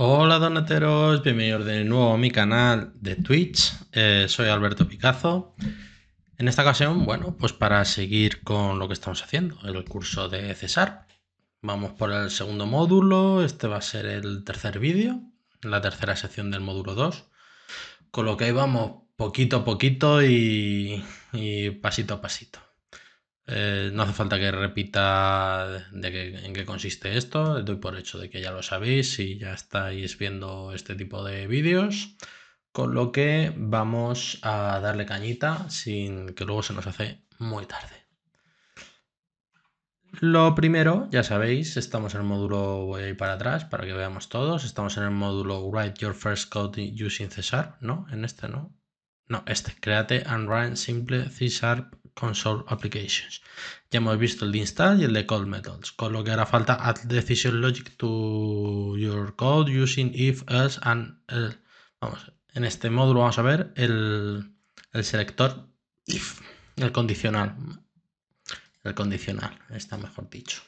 Hola donateros, bienvenidos de nuevo a mi canal de Twitch, eh, soy Alberto Picazo. En esta ocasión, bueno, pues para seguir con lo que estamos haciendo, el curso de César. Vamos por el segundo módulo, este va a ser el tercer vídeo, la tercera sección del módulo 2. Con lo que ahí vamos poquito a poquito y pasito a pasito. Eh, no hace falta que repita de en qué consiste esto, doy por hecho de que ya lo sabéis y ya estáis viendo este tipo de vídeos, con lo que vamos a darle cañita sin que luego se nos hace muy tarde. Lo primero, ya sabéis, estamos en el módulo, voy a ir para atrás para que veamos todos, estamos en el módulo Write Your First Code Using C ¿no? En este, ¿no? No, este, create and run simple C Console Applications. Ya hemos visto el de install y el de call methods, con lo que hará falta add decision logic to your code using if, else, and el, eh, Vamos, en este módulo vamos a ver el, el selector if, el condicional. El condicional, está mejor dicho.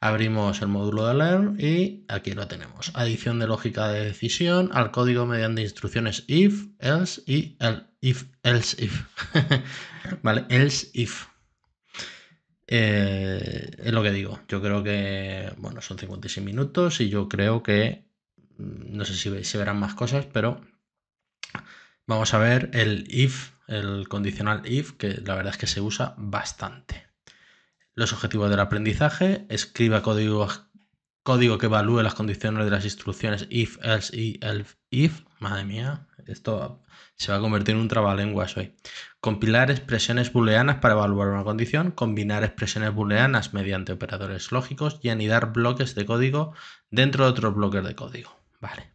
Abrimos el módulo de learn y aquí lo tenemos. Adición de lógica de decisión al código mediante instrucciones if, else y el if, else if. ¿Vale? Else if. Eh, es lo que digo. Yo creo que, bueno, son 56 minutos y yo creo que, mm, no sé si se verán más cosas, pero vamos a ver el if, el condicional if, que la verdad es que se usa bastante. Los objetivos del aprendizaje, escriba código, código que evalúe las condiciones de las instrucciones if, else, y el if. Madre mía, esto se va a convertir en un trabalenguas hoy. Compilar expresiones booleanas para evaluar una condición, combinar expresiones booleanas mediante operadores lógicos y anidar bloques de código dentro de otros bloques de código. Vale.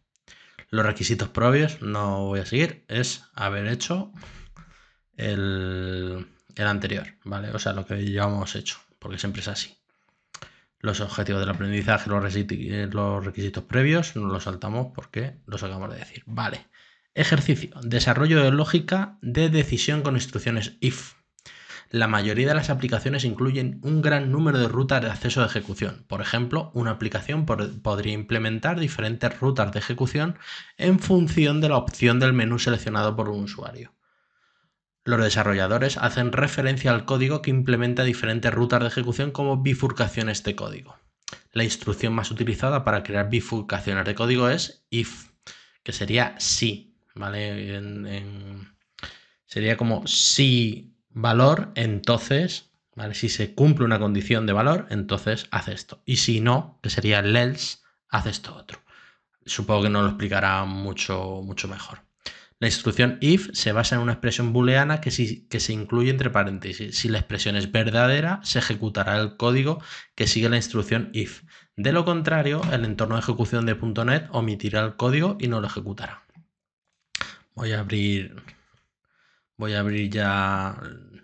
Los requisitos propios, no voy a seguir, es haber hecho el, anterior, ¿vale? O sea, lo que ya hemos hecho, porque siempre es así los objetivos del aprendizaje, los, eh, requisitos previos, no los saltamos porque los acabamos de decir. Vale. Ejercicio. Desarrollo de lógica de decisión con instrucciones if. La mayoría de las aplicaciones incluyen un gran número de rutas de acceso de ejecución. Por ejemplo, una aplicación podría implementar diferentes rutas de ejecución en función de la opción del menú seleccionado por un usuario. Los desarrolladores hacen referencia al código que implementa diferentes rutas de ejecución como bifurcaciones de código. La instrucción más utilizada para crear bifurcaciones de código es if, que sería si, sería como si valor, entonces, ¿vale? Si se cumple una condición de valor, entonces hace esto. Y si no, que sería el else, hace esto otro. Supongo que no lo explicará mucho, mucho mejor. La instrucción if se basa en una expresión booleana que, que, se incluye entre paréntesis. Si la expresión es verdadera, se ejecutará el código que sigue la instrucción if. De lo contrario, el entorno de ejecución de .NET omitirá el código y no lo ejecutará. Voy a abrir. Voy a abrir ya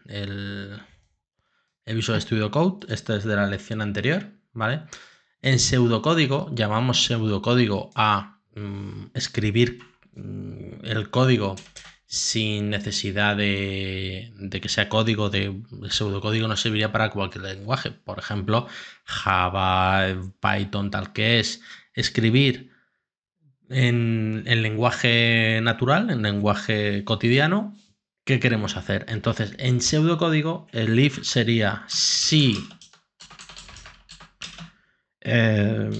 el, Visual Studio Code. Esto es de la lección anterior, ¿vale? En pseudocódigo, llamamos pseudocódigo a mm, escribir mm, el código sin necesidad de, que sea código, de el pseudocódigo no serviría para cualquier lenguaje. Por ejemplo, Java, Python, tal que es, escribir en, lenguaje natural, en lenguaje cotidiano, ¿qué queremos hacer? Entonces, en pseudocódigo, el if sería si. Em,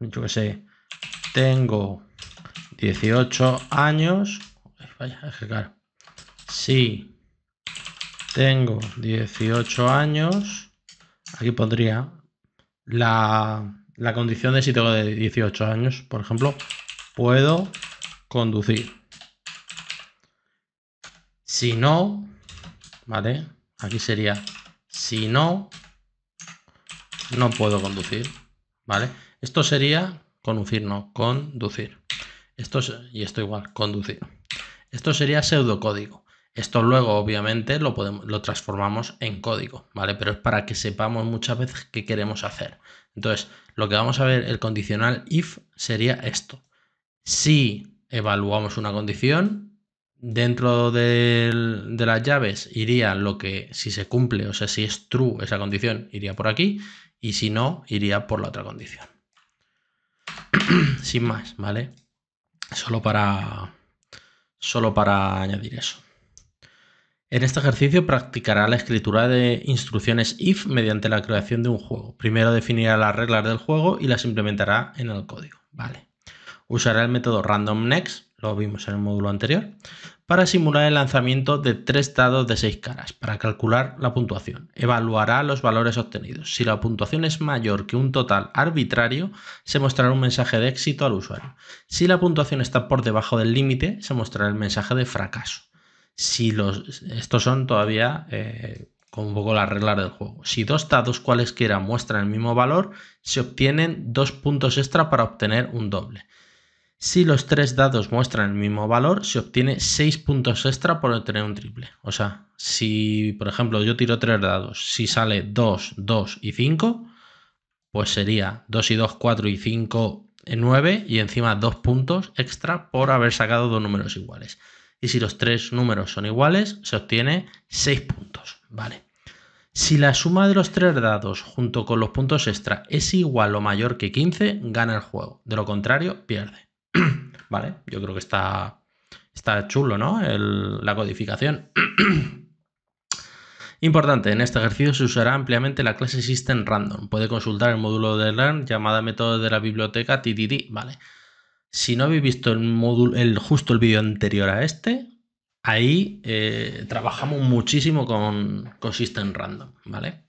yo qué sé, tengo 18 años. Vaya, es claro. Si tengo 18 años, aquí pondría la la condición de si tengo de 18 años, por ejemplo, puedo conducir. Si no, ¿vale? Aquí sería, si no, no puedo conducir, ¿vale? Esto sería conducir, no, conducir. Esto es, y esto igual, conducir. Esto sería pseudocódigo. Esto luego, obviamente, lo, podemos, lo transformamos en código, ¿vale? Pero es para que sepamos muchas veces qué queremos hacer. Entonces, lo que vamos a ver, el condicional if sería esto. Si evaluamos una condición, dentro de las llaves iría lo que, si se cumple, o sea, si es true esa condición, iría por aquí, y si no, iría por la otra condición. Sin más, ¿vale? Solo para, solo para añadir eso. En este ejercicio practicará la escritura de instrucciones if mediante la creación de un juego. Primero definirá las reglas del juego y las implementará en el código. Vale. Usará el método randomNext, lo vimos en el módulo anterior, para simular el lanzamiento de tres dados de seis caras para calcular la puntuación. Evaluará los valores obtenidos. Si la puntuación es mayor que un total arbitrario, se mostrará un mensaje de éxito al usuario. Si la puntuación está por debajo del límite, se mostrará el mensaje de fracaso si los. Estos son todavía eh, con un poco la regla del juego. Si dos dados cualesquiera muestran el mismo valor, se obtienen dos puntos extra para obtener un doble. Si los tres dados muestran el mismo valor, se obtiene seis puntos extra por obtener un triple. O sea, si por ejemplo yo tiro tres dados, si sale 2, 2 y 5, pues sería 2 y 2, 4 y 5, 9 y encima 2 puntos extra por haber sacado dos números iguales. Y si los tres números son iguales, se obtiene 6 puntos. Vale. Si la suma de los tres dados junto con los puntos extra es igual o mayor que 15, gana el juego. De lo contrario, pierde. vale, yo creo que está, está chulo, ¿no? la codificación. Importante, en este ejercicio se usará ampliamente la clase System Random. Puede consultar el módulo de Learn llamada método de la biblioteca TDD. Vale. Si no habéis visto el el, justo el vídeo anterior a este, ahí eh, trabajamos muchísimo con, con System Random, ¿vale?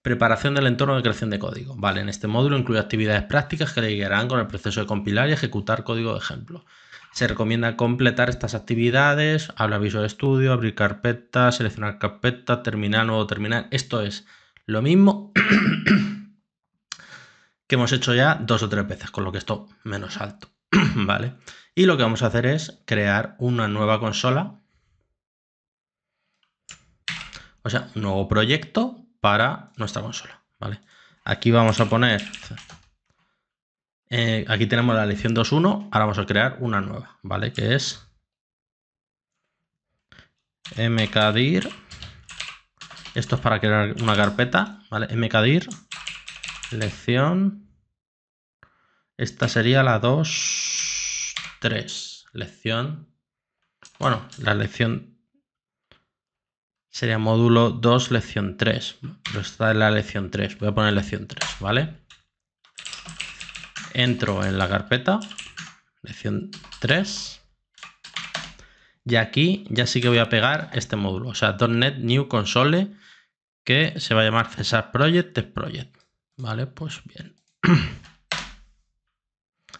Preparación del entorno de creación de código. Vale, en este módulo incluye actividades prácticas que le guiarán con el proceso de compilar y ejecutar código de ejemplo. Se recomienda completar estas actividades, habla Visual Studio, abrir carpeta, seleccionar carpeta, terminar, nuevo terminar. Esto es lo mismo que hemos hecho ya dos o tres veces, con lo que esto menos alto, ¿vale? Y lo que vamos a hacer es crear una nueva consola, o sea, un nuevo proyecto para nuestra consola, ¿vale? Aquí vamos a poner, eh, aquí tenemos la lección 2.1, ahora vamos a crear una nueva, ¿vale? Que es mkdir, esto es para crear una carpeta, ¿vale? mkdir lección. Esta sería la 2, 3. Lección. Bueno, la lección sería módulo 2, lección 3. Pero esta es la lección 3. Voy a poner lección 3, ¿vale? Entro en la carpeta, lección 3. Y aquí ya sí que voy a pegar este módulo. O sea, .NET New Console que se va a llamar Cesar Project Test Project. Vale, pues bien.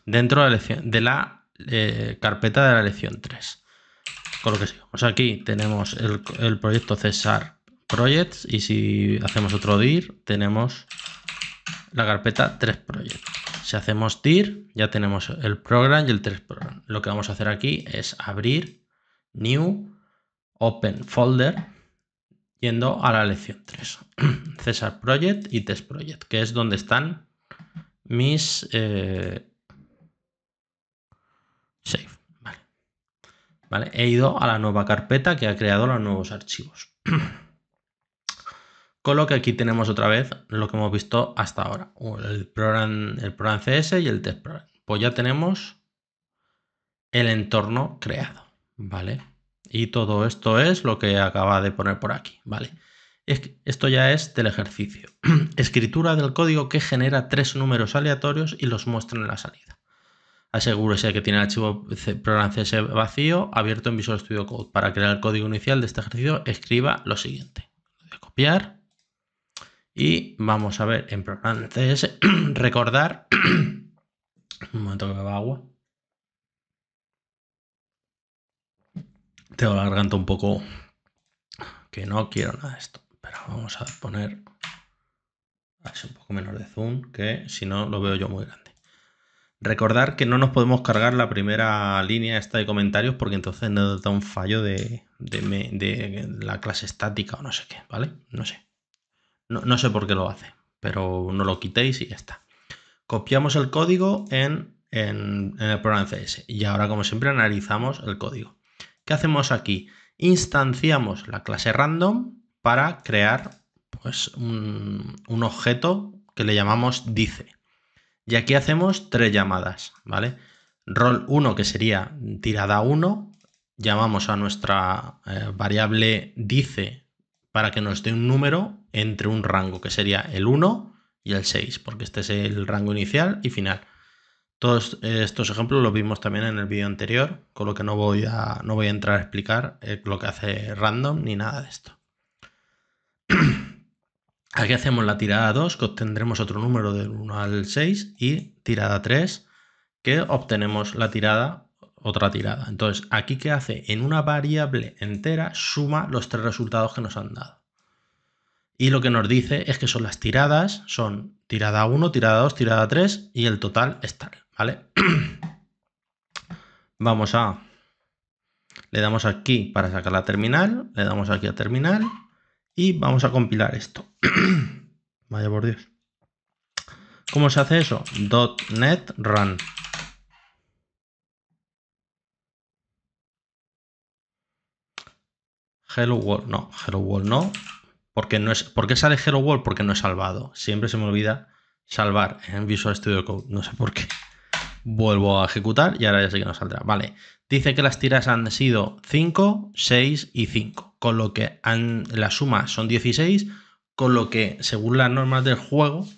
Dentro de la, eh, carpeta de la lección 3. Con lo que sigamos aquí, tenemos el, el proyecto Cesar Projects y si hacemos otro dir, tenemos la carpeta 3 Projects. Si hacemos dir, ya tenemos el program y el 3 program. Lo que vamos a hacer aquí es abrir New Open Folder yendo a la lección 3. César Project y Test Project, que es donde están mis eh, save. Vale. He ido a la nueva carpeta que ha creado los nuevos archivos. Con lo que aquí tenemos otra vez lo que hemos visto hasta ahora. El program, el program CS y el test program. Pues ya tenemos el entorno creado. ¿Vale? Y todo esto es lo que acaba de poner por aquí, ¿vale? Esto ya es del ejercicio. Escritura del código que genera tres números aleatorios y los muestra en la salida. Asegúrese que tiene el archivo program vacío abierto en Visual Studio Code. Para crear el código inicial de este ejercicio, escriba lo siguiente. copiar y vamos a ver en program recordar... un momento que va agua. Tengo la garganta un poco que no quiero nada de esto. Pero vamos a poner es un poco menos de zoom, que si no lo veo yo muy grande. Recordar que no nos podemos cargar la primera línea esta de comentarios porque entonces nos da un fallo de, la clase estática o no sé qué, ¿vale? No sé. No, sé por qué lo hace, pero no lo quitéis y ya está. Copiamos el código en, en, en el programa CS y ahora como siempre analizamos el código. ¿Qué hacemos aquí? Instanciamos la clase random para crear pues, un, objeto que le llamamos dice. Y aquí hacemos tres llamadas, ¿vale? Rol 1, que sería tirada 1, llamamos a nuestra eh, variable dice para que nos dé un número entre un rango, que sería el 1 y el 6, porque este es el rango inicial y final. Todos eh, estos ejemplos los vimos también en el vídeo anterior, con lo que no voy a, no voy a entrar a explicar eh, lo que hace random ni nada de esto. Aquí hacemos la tirada 2, que obtendremos otro número del 1 al 6, y tirada 3, que obtenemos la tirada, otra tirada. Entonces, aquí ¿qué hace en una variable entera, suma los tres resultados que nos han dado. Y lo que nos dice es que son las tiradas, son tirada 1, tirada 2, tirada 3, y el total es tal. Vamos a... Le damos aquí para sacar la terminal, le damos aquí a terminal y vamos a compilar esto. Vaya por Dios. ¿Cómo se hace eso? .NET Run. Hello World, no, Hello World no. Porque no es, ¿Por qué sale Hello World? Porque no he salvado. Siempre se me olvida salvar en Visual Studio Code. No sé por qué vuelvo a ejecutar y ahora ya sé que nos saldrá. Vale, dice que las tiras han sido 5, 6 y 5, con lo que han, la suma son 16, con lo que según las normas del juego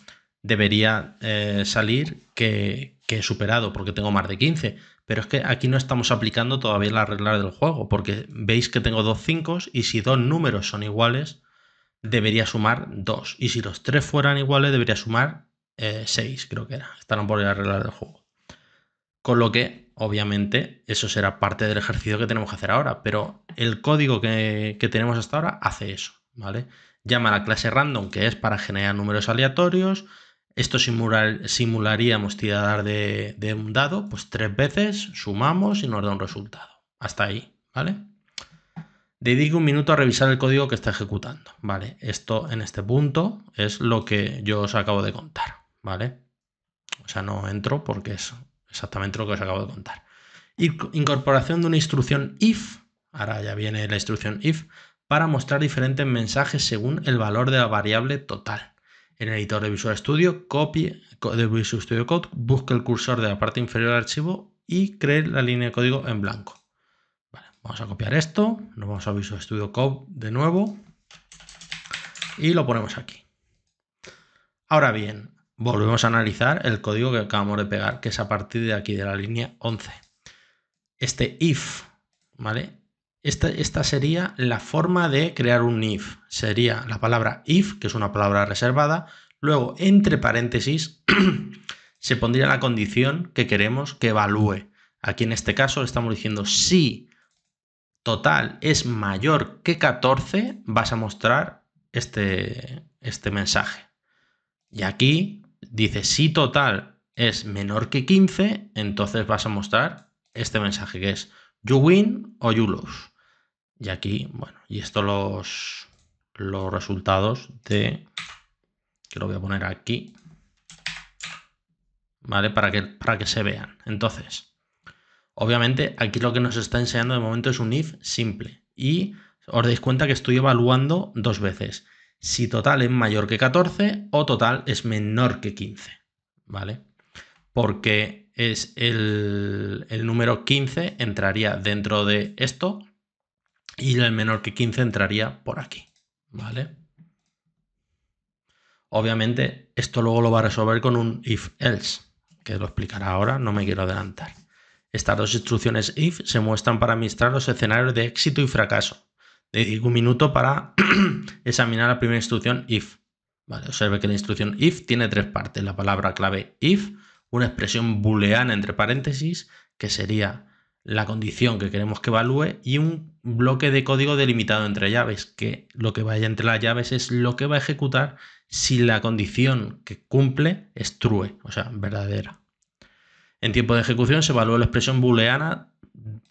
debería eh, salir que, he superado porque tengo más de 15. Pero es que aquí no estamos aplicando todavía las reglas del juego, porque veis que tengo dos 5 y si dos números son iguales, debería sumar 2. Y si los tres fueran iguales, debería sumar 6, eh, creo que era. Estarán por las reglas del juego. Con lo que, obviamente, eso será parte del ejercicio que tenemos que hacer ahora, pero el código que, tenemos hasta ahora hace eso, ¿vale? Llama a la clase random, que es para generar números aleatorios. Esto simularíamos tirar de, de un dado, pues tres veces, sumamos y nos da un resultado. Hasta ahí, ¿vale? Dedique un minuto a revisar el código que está ejecutando, ¿vale? Esto en este punto es lo que yo os acabo de contar, ¿vale? O sea, no entro porque es Exactamente lo que os acabo de contar. Incorporación de una instrucción if, ahora ya viene la instrucción if, para mostrar diferentes mensajes según el valor de la variable total. En el editor de Visual Studio, copie de Visual Studio Code, busque el cursor de la parte inferior del archivo y cree la línea de código en blanco. vamos a copiar esto, nos vamos a Visual Studio Code de nuevo y lo ponemos aquí. Ahora bien, volvemos a analizar el código que acabamos de pegar, que es a partir de aquí, de la línea 11. Este if, ¿vale? Esta, esta, sería la forma de crear un if. Sería la palabra if, que es una palabra reservada. Luego, entre paréntesis, se pondría la condición que queremos que evalúe. Aquí en este caso estamos diciendo si total es mayor que 14, vas a mostrar este, este mensaje. Y aquí dice si total es menor que 15, entonces vas a mostrar este mensaje que es you win o you lose. Y aquí, bueno, y esto los, los resultados de, que lo voy a poner aquí, ¿vale? Para que, para que se vean. Entonces, obviamente aquí lo que nos está enseñando de momento es un if simple y os dais cuenta que estoy evaluando dos veces si total es mayor que 14 o total es menor que 15, ¿vale? Porque es el, el número 15 entraría dentro de esto y el menor que 15 entraría por aquí, ¿vale? Obviamente esto luego lo va a resolver con un if else, que lo explicará ahora, no me quiero adelantar. Estas dos instrucciones if se muestran para administrar los escenarios de éxito y fracaso. Dedico un minuto para examinar la primera instrucción if. Vale, observe que la instrucción if tiene tres partes. La palabra clave if, una expresión booleana entre paréntesis, que sería la condición que queremos que evalúe y un bloque de código delimitado entre llaves, que lo que vaya entre las llaves es lo que va a ejecutar si la condición que cumple es true, o sea, verdadera. En tiempo de ejecución se evalúa la expresión booleana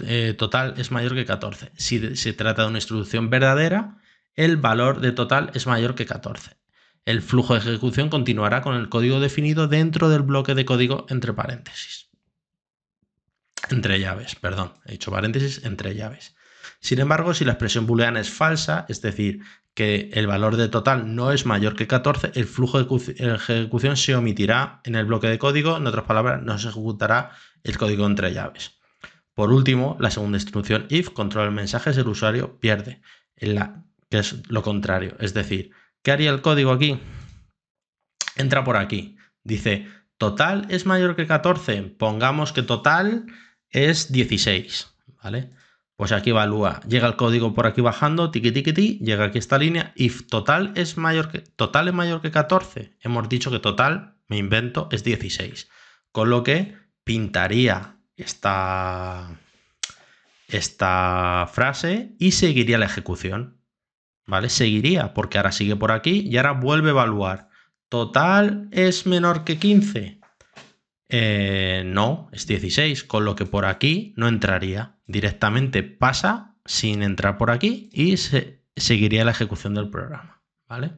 eh, total es mayor que 14. Si se trata de una instrucción verdadera, el valor de total es mayor que 14. El flujo de ejecución continuará con el código definido dentro del bloque de código entre paréntesis. Entre llaves, perdón, he dicho paréntesis entre llaves. Sin embargo, si la expresión booleana es falsa, es decir, que el valor de total no es mayor que 14, el flujo de ejecución se omitirá en el bloque de código, en otras palabras, no se ejecutará el código entre llaves. Por último, la segunda instrucción if controla el mensaje si el usuario pierde. En la que es lo contrario. Es decir, ¿qué haría el código aquí? Entra por aquí. Dice, total es mayor que 14. Pongamos que total es 16. ¿Vale? Pues aquí evalúa, llega el código por aquí bajando, tiqui tiqui ti, llega aquí esta línea, if total es mayor que total es mayor que 14, hemos dicho que total, me invento, es 16. Con lo que pintaría esta frase y seguiría la ejecución. ¿vale? Seguiría, porque ahora sigue por aquí y ahora vuelve a evaluar. ¿Total es menor que 15? Eh, no, es 16, con lo que por aquí no entraría. Directamente pasa sin entrar por aquí y seguiría la ejecución del programa, ¿vale?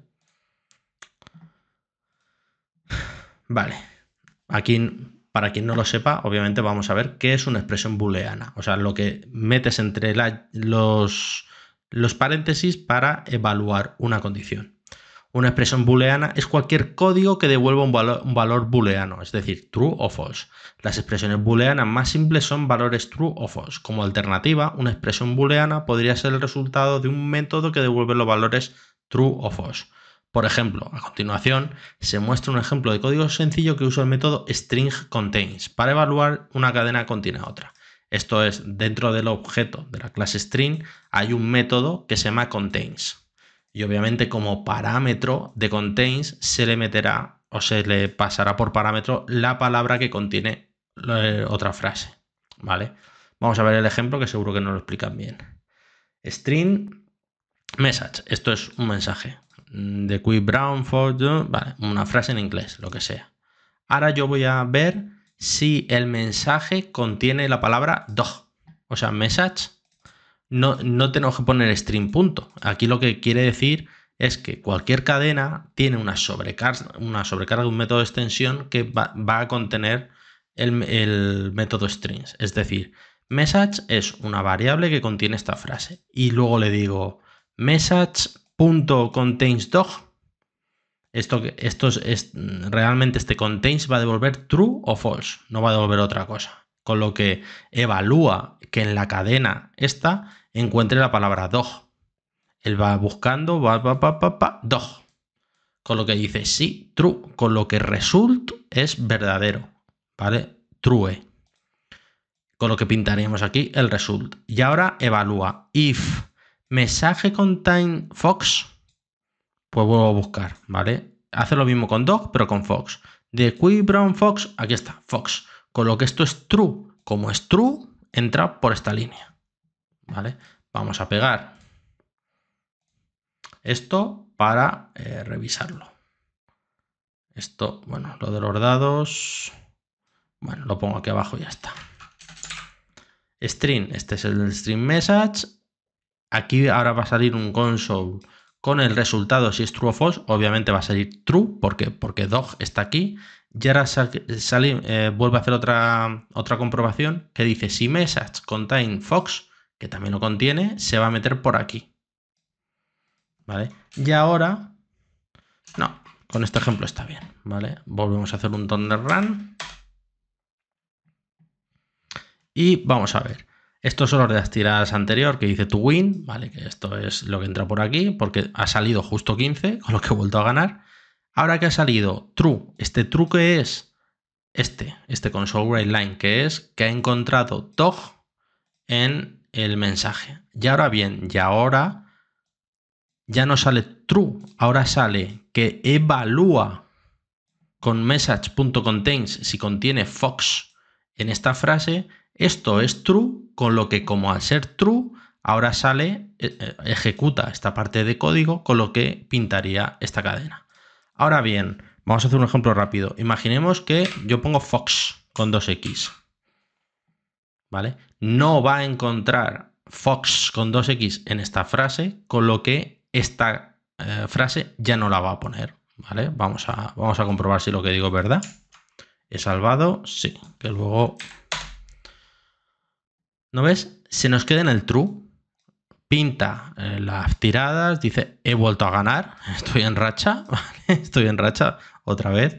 Vale, aquí para quien no lo sepa, obviamente vamos a ver qué es una expresión booleana, o sea, lo que metes entre los, los paréntesis para evaluar una condición. Una expresión booleana es cualquier código que devuelva un valor, booleano, es decir, true o false. Las expresiones booleanas más simples son valores true o false. Como alternativa, una expresión booleana podría ser el resultado de un método que devuelve los valores true o false. Por ejemplo, a continuación se muestra un ejemplo de código sencillo que usa el método string contains para evaluar una cadena contiene otra. Esto es, dentro del objeto de la clase string hay un método que se llama contains. Y obviamente como parámetro de contains se le meterá o se le pasará por parámetro la palabra que contiene eh, otra frase. ¿Vale? Vamos a ver el ejemplo que seguro que no lo explican bien. String message. Esto es un mensaje. Mm, de Quick Brown for... Vale, una frase en inglés, lo que sea. Ahora yo voy a ver si el mensaje contiene la palabra dog, o sea, message. No, no tenemos que poner string punto. Aquí lo que quiere decir es que cualquier cadena tiene una sobrecarga, una sobrecarga de un método de extensión que va, a contener el, el, método strings. Es decir, message es una variable que contiene esta frase. Y luego le digo message.contains dog esto, esto es, realmente este contains va a devolver true o false, no va a devolver otra cosa. Con lo que evalúa que en la cadena esta encuentre la palabra dog. Él va buscando, va, va, pa, pa, pa, dog. Con lo que dice sí, true. Con lo que result es verdadero. ¿Vale? True. Con lo que pintaríamos aquí el result. Y ahora evalúa if mensaje contain fox pues vuelvo a buscar, ¿vale? Hace lo mismo con Doc, pero con Fox. De Quick Brown Fox, aquí está, Fox. Con lo que esto es true. Como es true, entra por esta línea. ¿Vale? Vamos a pegar esto para eh, revisarlo. Esto, bueno, lo de los dados. Bueno, lo pongo aquí abajo y ya está. String, este es el string message. Aquí ahora va a salir un console con el resultado si es true o false, obviamente va a salir true, porque Porque dog está aquí. Y ahora eh, vuelve a hacer otra, otra comprobación que dice si message contain fox, que también lo contiene, se va a meter por aquí. ¿Vale? Y ahora, no, con este ejemplo está bien, ¿vale? Volvemos a hacer un thunder run. Y vamos a ver. Estos son los de las tiradas anterior que dice to win, ¿vale? Que esto es lo que entra por aquí, porque ha salido justo 15, con lo que he vuelto a ganar. Ahora que ha salido true, este true que es este, este console write line, que es que ha encontrado tog en el mensaje. Y ahora bien, y ahora ya no sale true, ahora sale que evalúa con message.contains si contiene fox en esta frase esto es true, con lo que como al ser true, ahora sale, eh, eh, ejecuta esta parte de código, con lo que pintaría esta cadena. Ahora bien, vamos a hacer un ejemplo rápido. Imaginemos que yo pongo Fox con 2X. ¿Vale? No va a encontrar Fox con 2X en esta frase, con lo que esta eh, frase ya no la va a poner. ¿Vale? Vamos a, vamos a comprobar si lo que digo es verdad. He salvado, sí, que luego ¿No ves? Se nos queda en el true. Pinta eh, las tiradas, dice, he vuelto a ganar, estoy en racha, estoy en racha otra vez.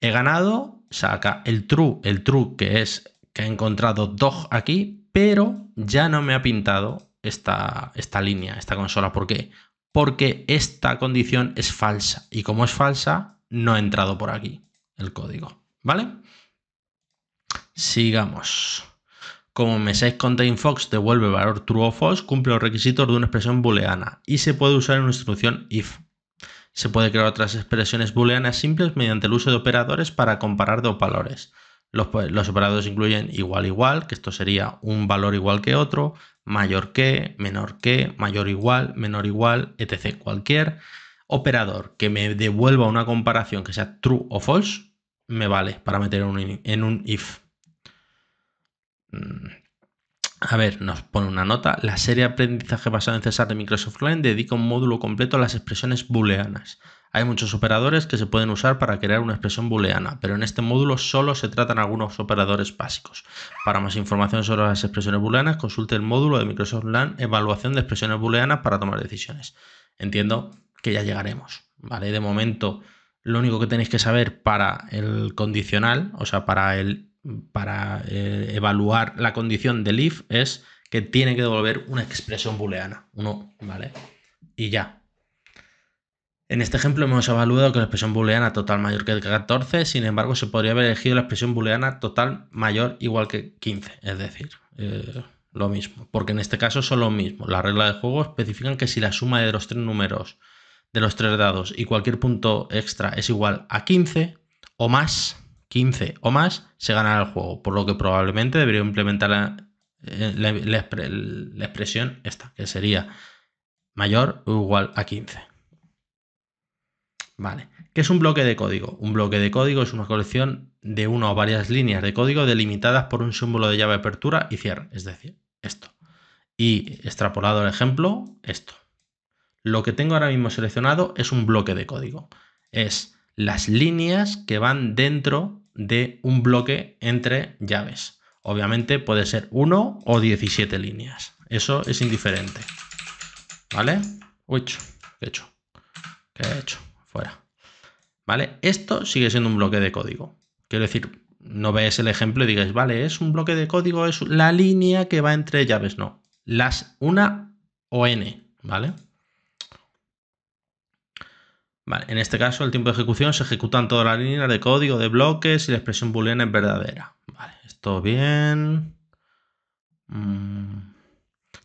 He ganado, saca el true, el true que es que ha encontrado dog aquí, pero ya no me ha pintado esta, esta línea, esta consola. ¿Por qué? Porque esta condición es falsa y como es falsa, no ha entrado por aquí el código. ¿Vale? Sigamos. Como message devuelve valor true o false, cumple los requisitos de una expresión booleana y se puede usar en una instrucción if. Se puede crear otras expresiones booleanas simples mediante el uso de operadores para comparar dos valores. Los, los, operadores incluyen igual igual, que esto sería un valor igual que otro, mayor que, menor que, mayor igual, menor igual, etc. Cualquier operador que me devuelva una comparación que sea true o false, me vale para meter en un if. Mm. A ver, nos pone una nota. La serie de aprendizaje basado en César de Microsoft Line dedica un módulo completo a las expresiones booleanas. Hay muchos operadores que se pueden usar para crear una expresión booleana, pero en este módulo solo se tratan algunos operadores básicos. Para más información sobre las expresiones booleanas, consulte el módulo de Microsoft Learn Evaluación de expresiones booleanas para tomar decisiones. Entiendo que ya llegaremos, ¿vale? De momento, lo único que tenéis que saber para el condicional, o sea, para el para eh, evaluar la condición del if es que tiene que devolver una expresión booleana, uno, ¿vale? Y ya. En este ejemplo hemos evaluado que la expresión booleana total mayor que 14, sin embargo se podría haber elegido la expresión booleana total mayor igual que 15, es decir, eh, lo mismo, porque en este caso son lo mismo. La regla de juego especifican que si la suma de los tres números de los tres dados y cualquier punto extra es igual a 15 o más, 15 o más, se ganará el juego, por lo que probablemente debería implementar la, eh, expresión esta, que sería mayor o igual a 15. Vale. ¿Qué es un bloque de código? Un bloque de código es una colección de una o varias líneas de código delimitadas por un símbolo de llave apertura y cierre, es decir, esto. Y extrapolado el ejemplo, esto. Lo que tengo ahora mismo seleccionado es un bloque de código. Es las líneas que van dentro de un bloque entre llaves. Obviamente puede ser 1 o 17 líneas. Eso es indiferente. ¿Vale? 8. ¿qué he hecho? ¿Qué he hecho? Fuera. ¿Vale? Esto sigue siendo un bloque de código. Quiero decir, no veáis el ejemplo y digáis, vale, es un bloque de código, es la línea que va entre llaves. No, las una o n, ¿vale? en este caso el tiempo de ejecución se ejecutan todas las líneas de código de bloques y la expresión booleana es verdadera. esto bien. Mm.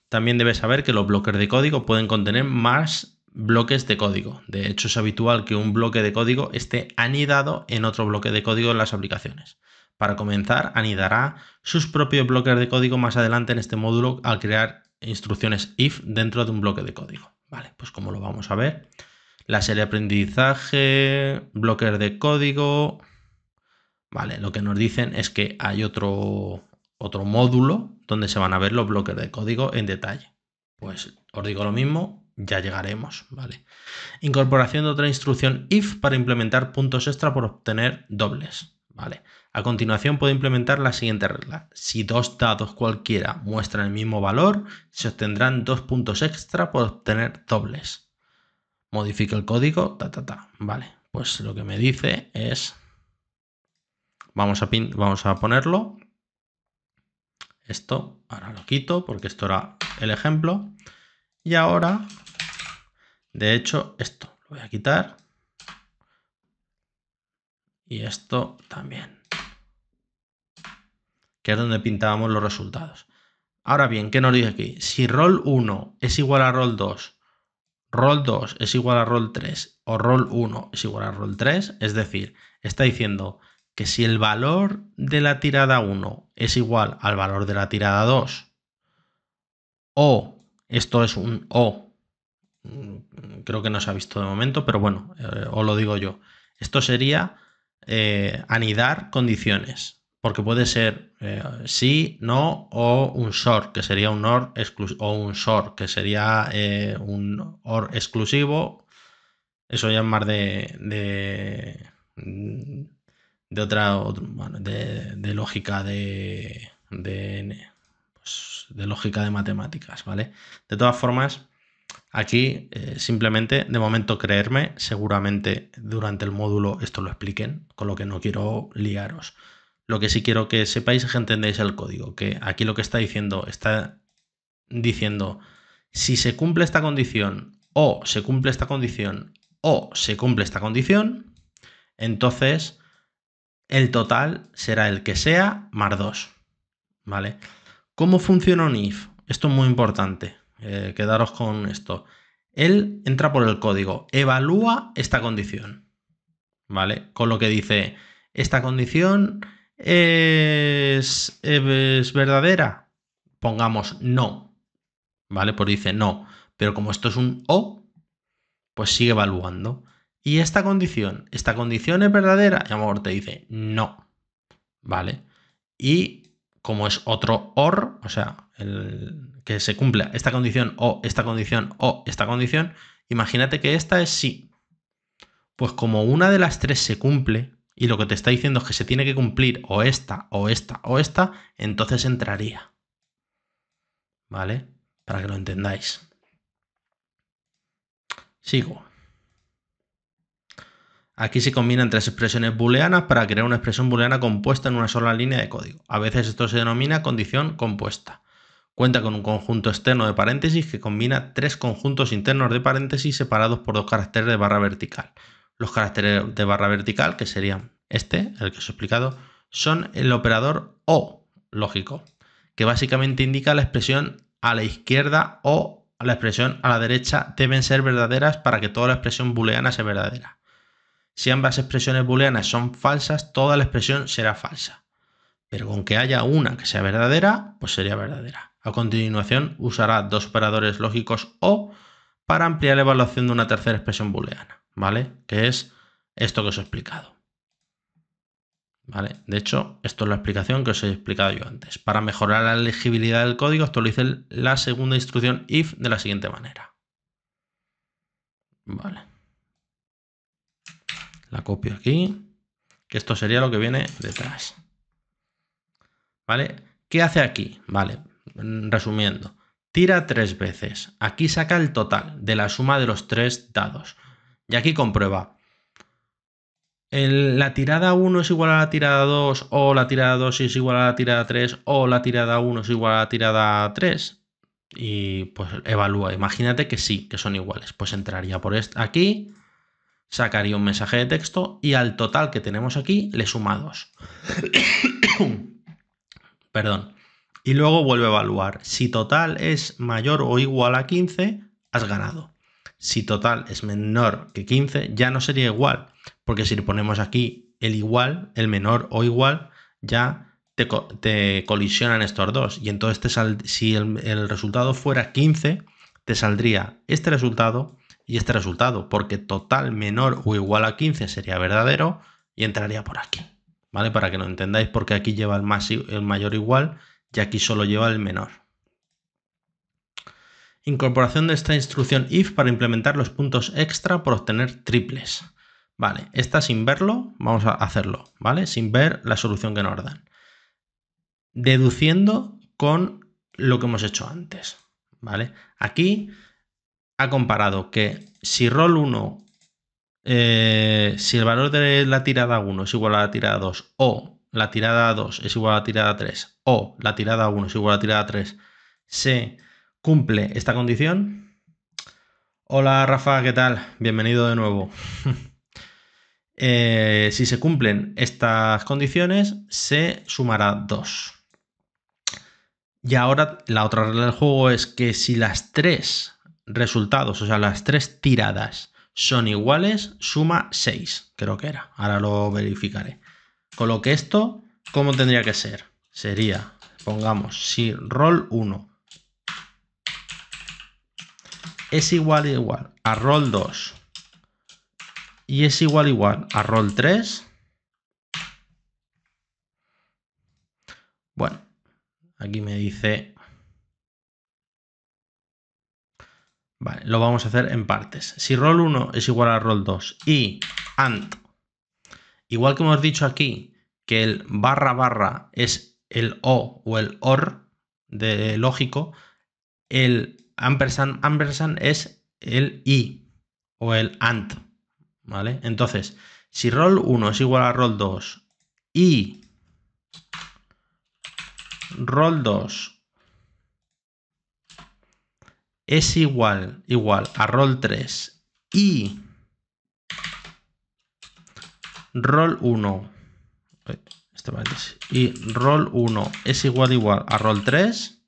También debes saber que los bloques de código pueden contener más bloques de código. De hecho, es habitual que un bloque de código esté anidado en otro bloque de código en las aplicaciones. Para comenzar, anidará sus propios bloques de código más adelante en este módulo al crear instrucciones if dentro de un bloque de código. Vale, pues como lo vamos a ver. La serie de aprendizaje, bloques de código. Vale, lo que nos dicen es que hay otro, otro módulo donde se van a ver los bloques de código en detalle. Pues os digo lo mismo, ya llegaremos, ¿vale? Incorporación de otra instrucción if para implementar puntos extra por obtener dobles, ¿vale? A continuación puedo implementar la siguiente regla. Si dos datos cualquiera muestran el mismo valor, se obtendrán dos puntos extra por obtener dobles modifico el código, ta, ta, ta. Vale, pues lo que me dice es, vamos a, vamos a ponerlo, esto, ahora lo quito porque esto era el ejemplo, y ahora, de hecho, esto lo voy a quitar, y esto también, que es donde pintábamos los resultados. Ahora bien, ¿qué nos dice aquí? Si rol 1 es igual a rol 2 roll 2 es igual a rol 3 o rol 1 es igual a rol 3, es decir, está diciendo que si el valor de la tirada 1 es igual al valor de la tirada 2, o esto es un o, mm, creo que no se ha visto de momento, pero bueno, eh, o lo digo yo, esto sería eh, anidar condiciones porque puede ser eh, sí, no o un short, que sería un OR o un short, que sería eh, un OR exclusivo. Eso ya es más de, de, otra, de, lógica pues, de, lógica de matemáticas, ¿vale? De todas formas, aquí eh, simplemente, de momento creerme, seguramente durante el módulo esto lo expliquen, con lo que no quiero liaros. Lo que sí quiero que sepáis es que entendéis el código, que aquí lo que está diciendo, está diciendo, si se cumple esta condición, o se cumple esta condición, o se cumple esta condición, entonces el total será el que sea más 2. ¿Vale? ¿Cómo funciona un if? Esto es muy importante. Eh, quedaros con esto. Él entra por el código, evalúa esta condición. ¿Vale? Con lo que dice, esta condición es, es verdadera? Pongamos no, ¿vale? Pues dice no, pero como esto es un o, pues sigue evaluando. ¿Y esta condición? ¿Esta condición es verdadera? Y a lo mejor te dice no, ¿vale? Y como es otro OR, o sea, el, que se cumpla esta condición o esta condición o esta condición, imagínate que esta es sí. Pues como una de las tres se cumple, y lo que te está diciendo es que se tiene que cumplir o esta, o esta, o esta, entonces entraría. ¿Vale? Para que lo entendáis. Sigo. Aquí se combinan tres expresiones booleanas para crear una expresión booleana compuesta en una sola línea de código. A veces esto se denomina condición compuesta. Cuenta con un conjunto externo de paréntesis que combina tres conjuntos internos de paréntesis separados por dos caracteres de barra vertical. Los caracteres de barra vertical, que serían este, el que os he explicado, son el operador O, lógico, que básicamente indica la expresión a la izquierda o la expresión a la derecha deben ser verdaderas para que toda la expresión booleana sea verdadera. Si ambas expresiones booleanas son falsas, toda la expresión será falsa. Pero con que haya una que sea verdadera, pues sería verdadera. A continuación usará dos operadores lógicos O para ampliar la evaluación de una tercera expresión booleana. ¿vale? Que es esto que os he explicado. ¿Vale? De hecho, esto es la explicación que os he explicado yo antes. Para mejorar la legibilidad del código, actualice la segunda instrucción if de la siguiente manera. Vale. La copio aquí, que esto sería lo que viene detrás. ¿Vale? ¿Qué hace aquí? Vale, resumiendo. Tira tres veces. Aquí saca el total de la suma de los tres dados. Y aquí comprueba. la tirada 1 es igual a la tirada 2, o la tirada 2 es igual a la tirada 3, o la tirada 1 es igual a la tirada 3. Y pues evalúa. Imagínate que sí, que son iguales. Pues entraría por aquí, sacaría un mensaje de texto y al total que tenemos aquí le suma 2. Perdón. Y luego vuelve a evaluar. Si total es mayor o igual a 15, has ganado si total es menor que 15, ya no sería igual, porque si le ponemos aquí el igual, el menor o igual, ya te, colisionan estos dos. Y entonces te si el, resultado fuera 15, te saldría este resultado y este resultado, porque total menor o igual a 15 sería verdadero y entraría por aquí. ¿Vale? Para que lo entendáis, porque aquí lleva el, más, el mayor igual y aquí solo lleva el menor. Incorporación de esta instrucción if para implementar los puntos extra por obtener triples. Vale, esta sin verlo, vamos a hacerlo, ¿vale? Sin ver la solución que nos dan. Deduciendo con lo que hemos hecho antes, ¿vale? Aquí ha comparado que si rol 1, eh, si el valor de la tirada 1 es igual a la tirada 2 o la tirada 2 es igual a la tirada 3 o la tirada 1 es igual a la tirada 3, se cumple esta condición. Hola Rafa, ¿qué tal? Bienvenido de nuevo. Eh, si se cumplen estas condiciones, se sumará 2. Y ahora la otra regla del juego es que si las tres resultados, o sea, las tres tiradas son iguales, suma 6, creo que era. Ahora lo verificaré. Con lo que esto, ¿cómo tendría que ser? Sería, pongamos, si rol 1 es igual igual a rol 2 y es igual igual a rol 3. Bueno, aquí me dice... Vale, lo vamos a hacer en partes. Si rol 1 es igual a rol 2 y AND, igual que hemos dicho aquí que el barra barra es el O o el OR de lógico, el ampersand, es el i o el AND, ¿vale? Entonces, si rol 1 es igual a rol 2 y rol 2 es igual, igual a rol 3 y rol 1 este y rol 1 es igual igual a rol 3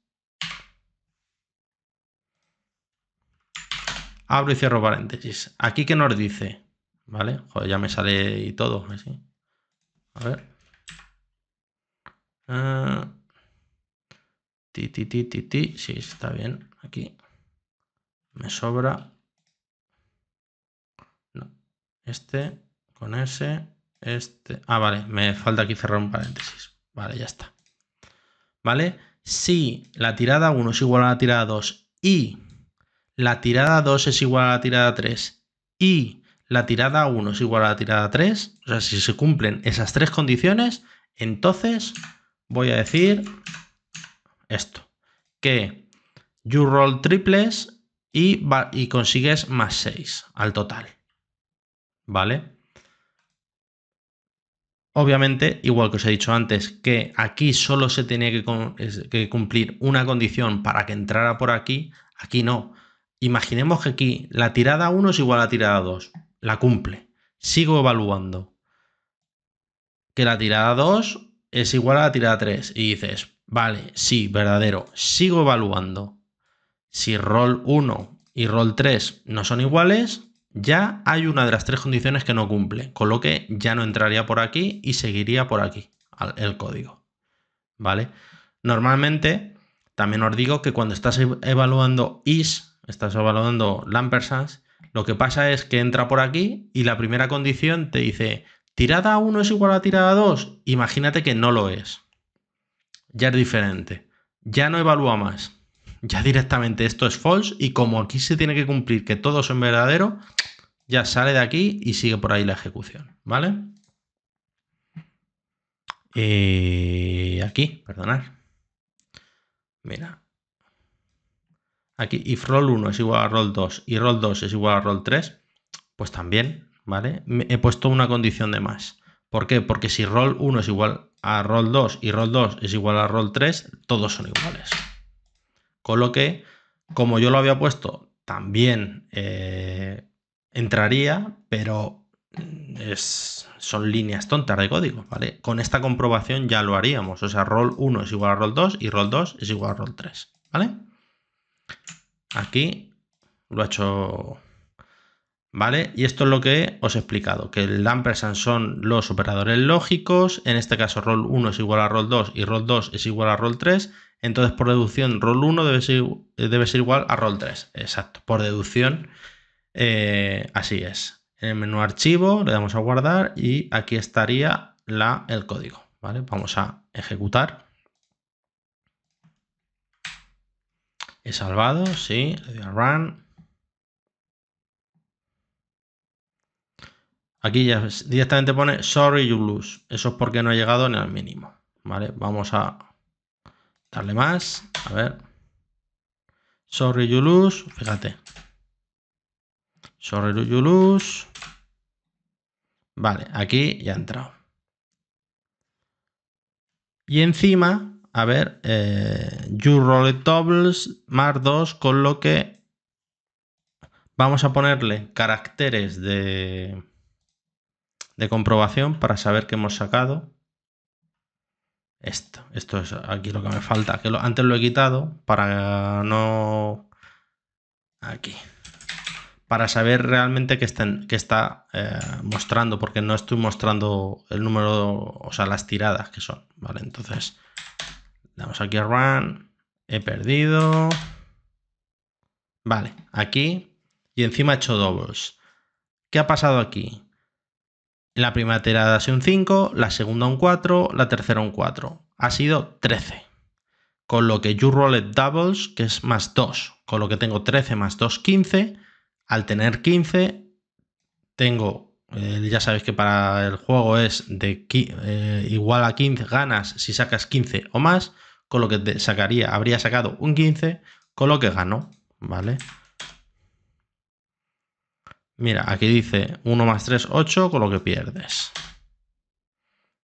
Abro y cierro paréntesis. Aquí que nos dice, ¿vale? Joder, ya me sale y todo, así. ¿eh? A ver. titi ah. ti, ti, ti, Sí, está bien. Aquí. Me sobra. No. Este con ese. Este. Ah, vale. Me falta aquí cerrar un paréntesis. Vale, ya está. ¿Vale? Si la tirada 1 es igual a la tirada 2 y la tirada 2 es igual a la tirada 3 y la tirada 1 es igual a la tirada 3, o sea, si se cumplen esas tres condiciones, entonces voy a decir esto, que you roll triples y, y consigues más 6 al total, ¿vale? Obviamente, igual que os he dicho antes, que aquí solo se tenía que cumplir una condición para que entrara por aquí, aquí no Imaginemos que aquí la tirada 1 es igual a la tirada 2. La cumple. Sigo evaluando. Que la tirada 2 es igual a la tirada 3. Y dices, vale, sí, verdadero. Sigo evaluando. Si rol 1 y rol 3 no son iguales, ya hay una de las tres condiciones que no cumple, con lo que ya no entraría por aquí y seguiría por aquí el código. ¿Vale? Normalmente, también os digo que cuando estás evaluando is, estás evaluando Lampersans, lo que pasa es que entra por aquí y la primera condición te dice, tirada 1 es igual a tirada 2, imagínate que no lo es. Ya es diferente. Ya no evalúa más. Ya directamente esto es false y como aquí se tiene que cumplir que todo es verdadero, ya sale de aquí y sigue por ahí la ejecución, ¿vale? Eh, aquí, perdonad. Mira, aquí if roll 1 es igual a roll 2 y roll 2 es igual a roll 3, pues también, ¿vale? he puesto una condición de más. ¿Por qué? Porque si roll 1 es igual a roll 2 y roll 2 es igual a roll 3, todos son iguales. Con lo que, como yo lo había puesto, también eh, entraría, pero son líneas tontas de código, ¿vale? Con esta comprobación ya lo haríamos, o sea, roll 1 es igual a roll 2 y roll 2 es igual a roll 3, ¿vale? Aquí lo ha hecho... ¿Vale? Y esto es lo que os he explicado, que el ampersand son los operadores lógicos, en este caso rol 1 es igual a rol 2 y rol 2 es igual a rol 3, entonces por deducción rol 1 eh, debe ser, igual a rol 3, exacto, por deducción eh, así es. En el menú archivo le damos a guardar y aquí estaría la, el código, ¿vale? Vamos a ejecutar. He salvado, sí, le doy a run. Aquí ya directamente pone sorry you lose. Eso es porque no ha llegado ni al mínimo. Vale, vamos a darle más. A ver. Sorry you lose. Fíjate. Sorry you lose. Vale, aquí ya ha entrado. Y encima a ver, eh, you doubles más 2, con lo que vamos a ponerle caracteres de, de comprobación para saber que hemos sacado. Esto, esto es aquí lo que me falta, que antes lo he quitado para no... Aquí. Para saber realmente que, está eh, mostrando, porque no estoy mostrando el número, o sea, las tiradas que son, ¿vale? Entonces... Damos aquí a run. He perdido. Vale, aquí. Y encima he hecho doubles. ¿Qué ha pasado aquí? La primera tirada ha sido un 5, la segunda un 4, la tercera un 4. Ha sido 13. Con lo que you roll doubles, que es más 2. Con lo que tengo 13 más 2, 15. Al tener 15, tengo, eh, ya sabéis que para el juego es de eh, igual a 15 ganas si sacas 15 o más con lo que sacaría, habría sacado un 15, con lo que ganó, ¿vale? Mira, aquí dice 1 más 3, 8, con lo que pierdes.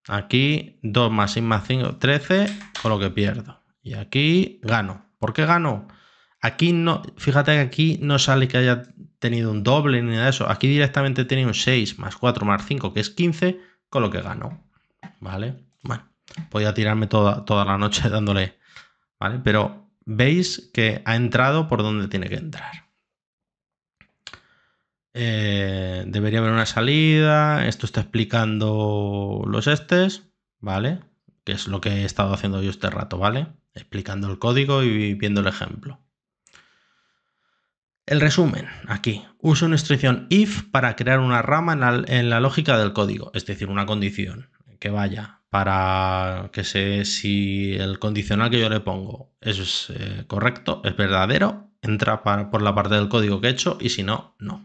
Aquí 2 más 6 más 5, 13, con lo que pierdo. Y aquí gano. ¿Por qué gano? Aquí no, fíjate que aquí no sale que haya tenido un doble ni nada de eso. Aquí directamente tiene un 6 más 4 más 5, que es 15, con lo que ganó. ¿Vale? Bueno podía tirarme toda, la noche dándole, ¿vale? Pero veis que ha entrado por donde tiene que entrar. Eh, debería haber una salida, esto está explicando los estes, ¿vale? Que es lo que he estado haciendo yo este rato, ¿vale? Explicando el código y viendo el ejemplo. El resumen, aquí, uso una instrucción if para crear una rama en la lógica del código, es decir, una condición que vaya para que sé si el condicional que yo le pongo es eh, correcto, es verdadero, entra por la parte del código que he hecho y si no, no.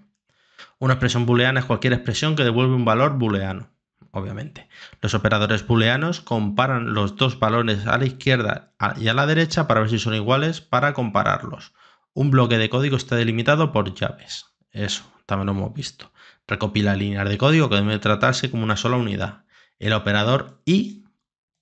Una expresión booleana es cualquier expresión que devuelve un valor booleano, obviamente. Los operadores booleanos comparan los dos valores a la izquierda y a la derecha para ver si son iguales para compararlos. Un bloque de código está delimitado por llaves. Eso, también lo hemos visto. Recopila líneas de código que debe tratarse como una sola unidad el operador y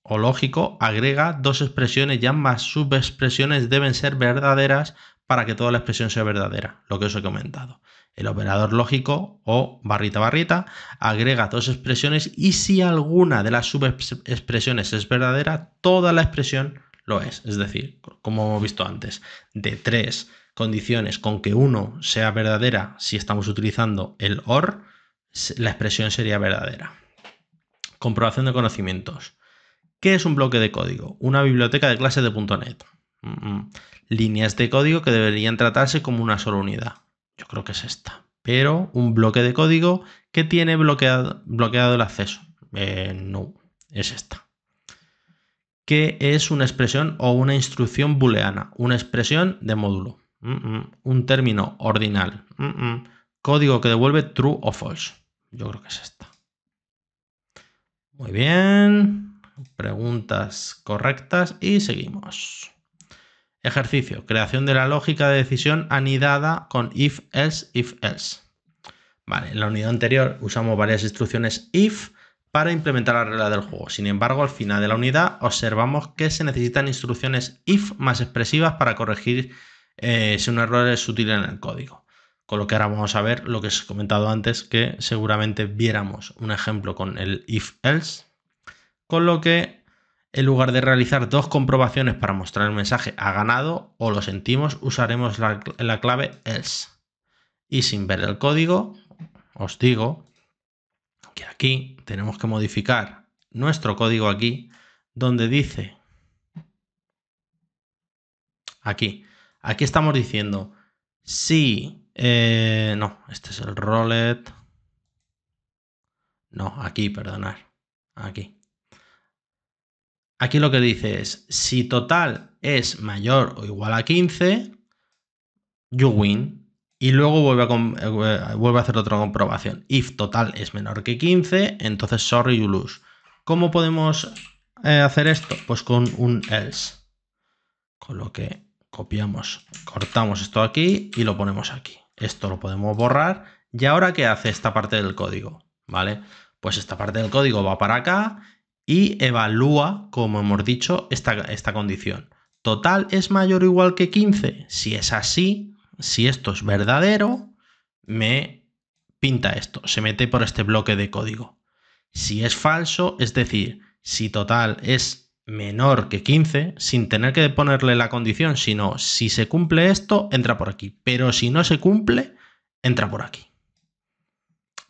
o lógico agrega dos expresiones y ambas subexpresiones deben ser verdaderas para que toda la expresión sea verdadera, lo que os he comentado. El operador lógico o barrita barrita agrega dos expresiones y si alguna de las subexpresiones es verdadera, toda la expresión lo es. Es decir, como hemos visto antes, de tres condiciones con que uno sea verdadera si estamos utilizando el OR, la expresión sería verdadera. Comprobación de conocimientos. ¿Qué es un bloque de código? Una biblioteca de clases de .NET. Líneas de código que deberían tratarse como una sola unidad. Yo creo que es esta. Pero un bloque de código que tiene bloqueado, el acceso. Eh, no, es esta. ¿Qué es una expresión o una instrucción booleana? Una expresión de módulo. un término ordinal. Código que devuelve true o false. Yo creo que es esta. Muy bien. Preguntas correctas y seguimos. Ejercicio. Creación de la lógica de decisión anidada con if, else, if, else. Vale, en la unidad anterior usamos varias instrucciones if para implementar la regla del juego. Sin embargo, al final de la unidad observamos que se necesitan instrucciones if más expresivas para corregir eh, si un error es útil en el código. Con lo que ahora vamos a ver lo que os he comentado antes, que seguramente viéramos un ejemplo con el if-else, con lo que en lugar de realizar dos comprobaciones para mostrar el mensaje ha ganado o lo sentimos, usaremos la, clave else. Y sin ver el código, os digo que aquí tenemos que modificar nuestro código aquí, donde dice, aquí, aquí estamos diciendo, si eh, no, este es el rolet. No, aquí, perdonar. Aquí. Aquí lo que dice es, si total es mayor o igual a 15, you win. Y luego eh, eh, vuelve a, hacer otra comprobación. If total es menor que 15, entonces sorry, you lose. ¿Cómo podemos hacer esto? Pues con un else. Con lo que copiamos, cortamos esto aquí y lo ponemos aquí. Esto lo podemos borrar. ¿Y ahora qué hace esta parte del código? ¿Vale? Pues esta parte del código va para acá y evalúa, como hemos dicho, esta, esta condición. ¿Total es mayor o igual que 15? Si es así, si esto es verdadero, me pinta esto, se mete por este bloque de código. Si es falso, es decir, si total es menor que 15 sin tener que ponerle la condición, sino si se cumple esto, entra por aquí, pero si no se cumple, entra por aquí.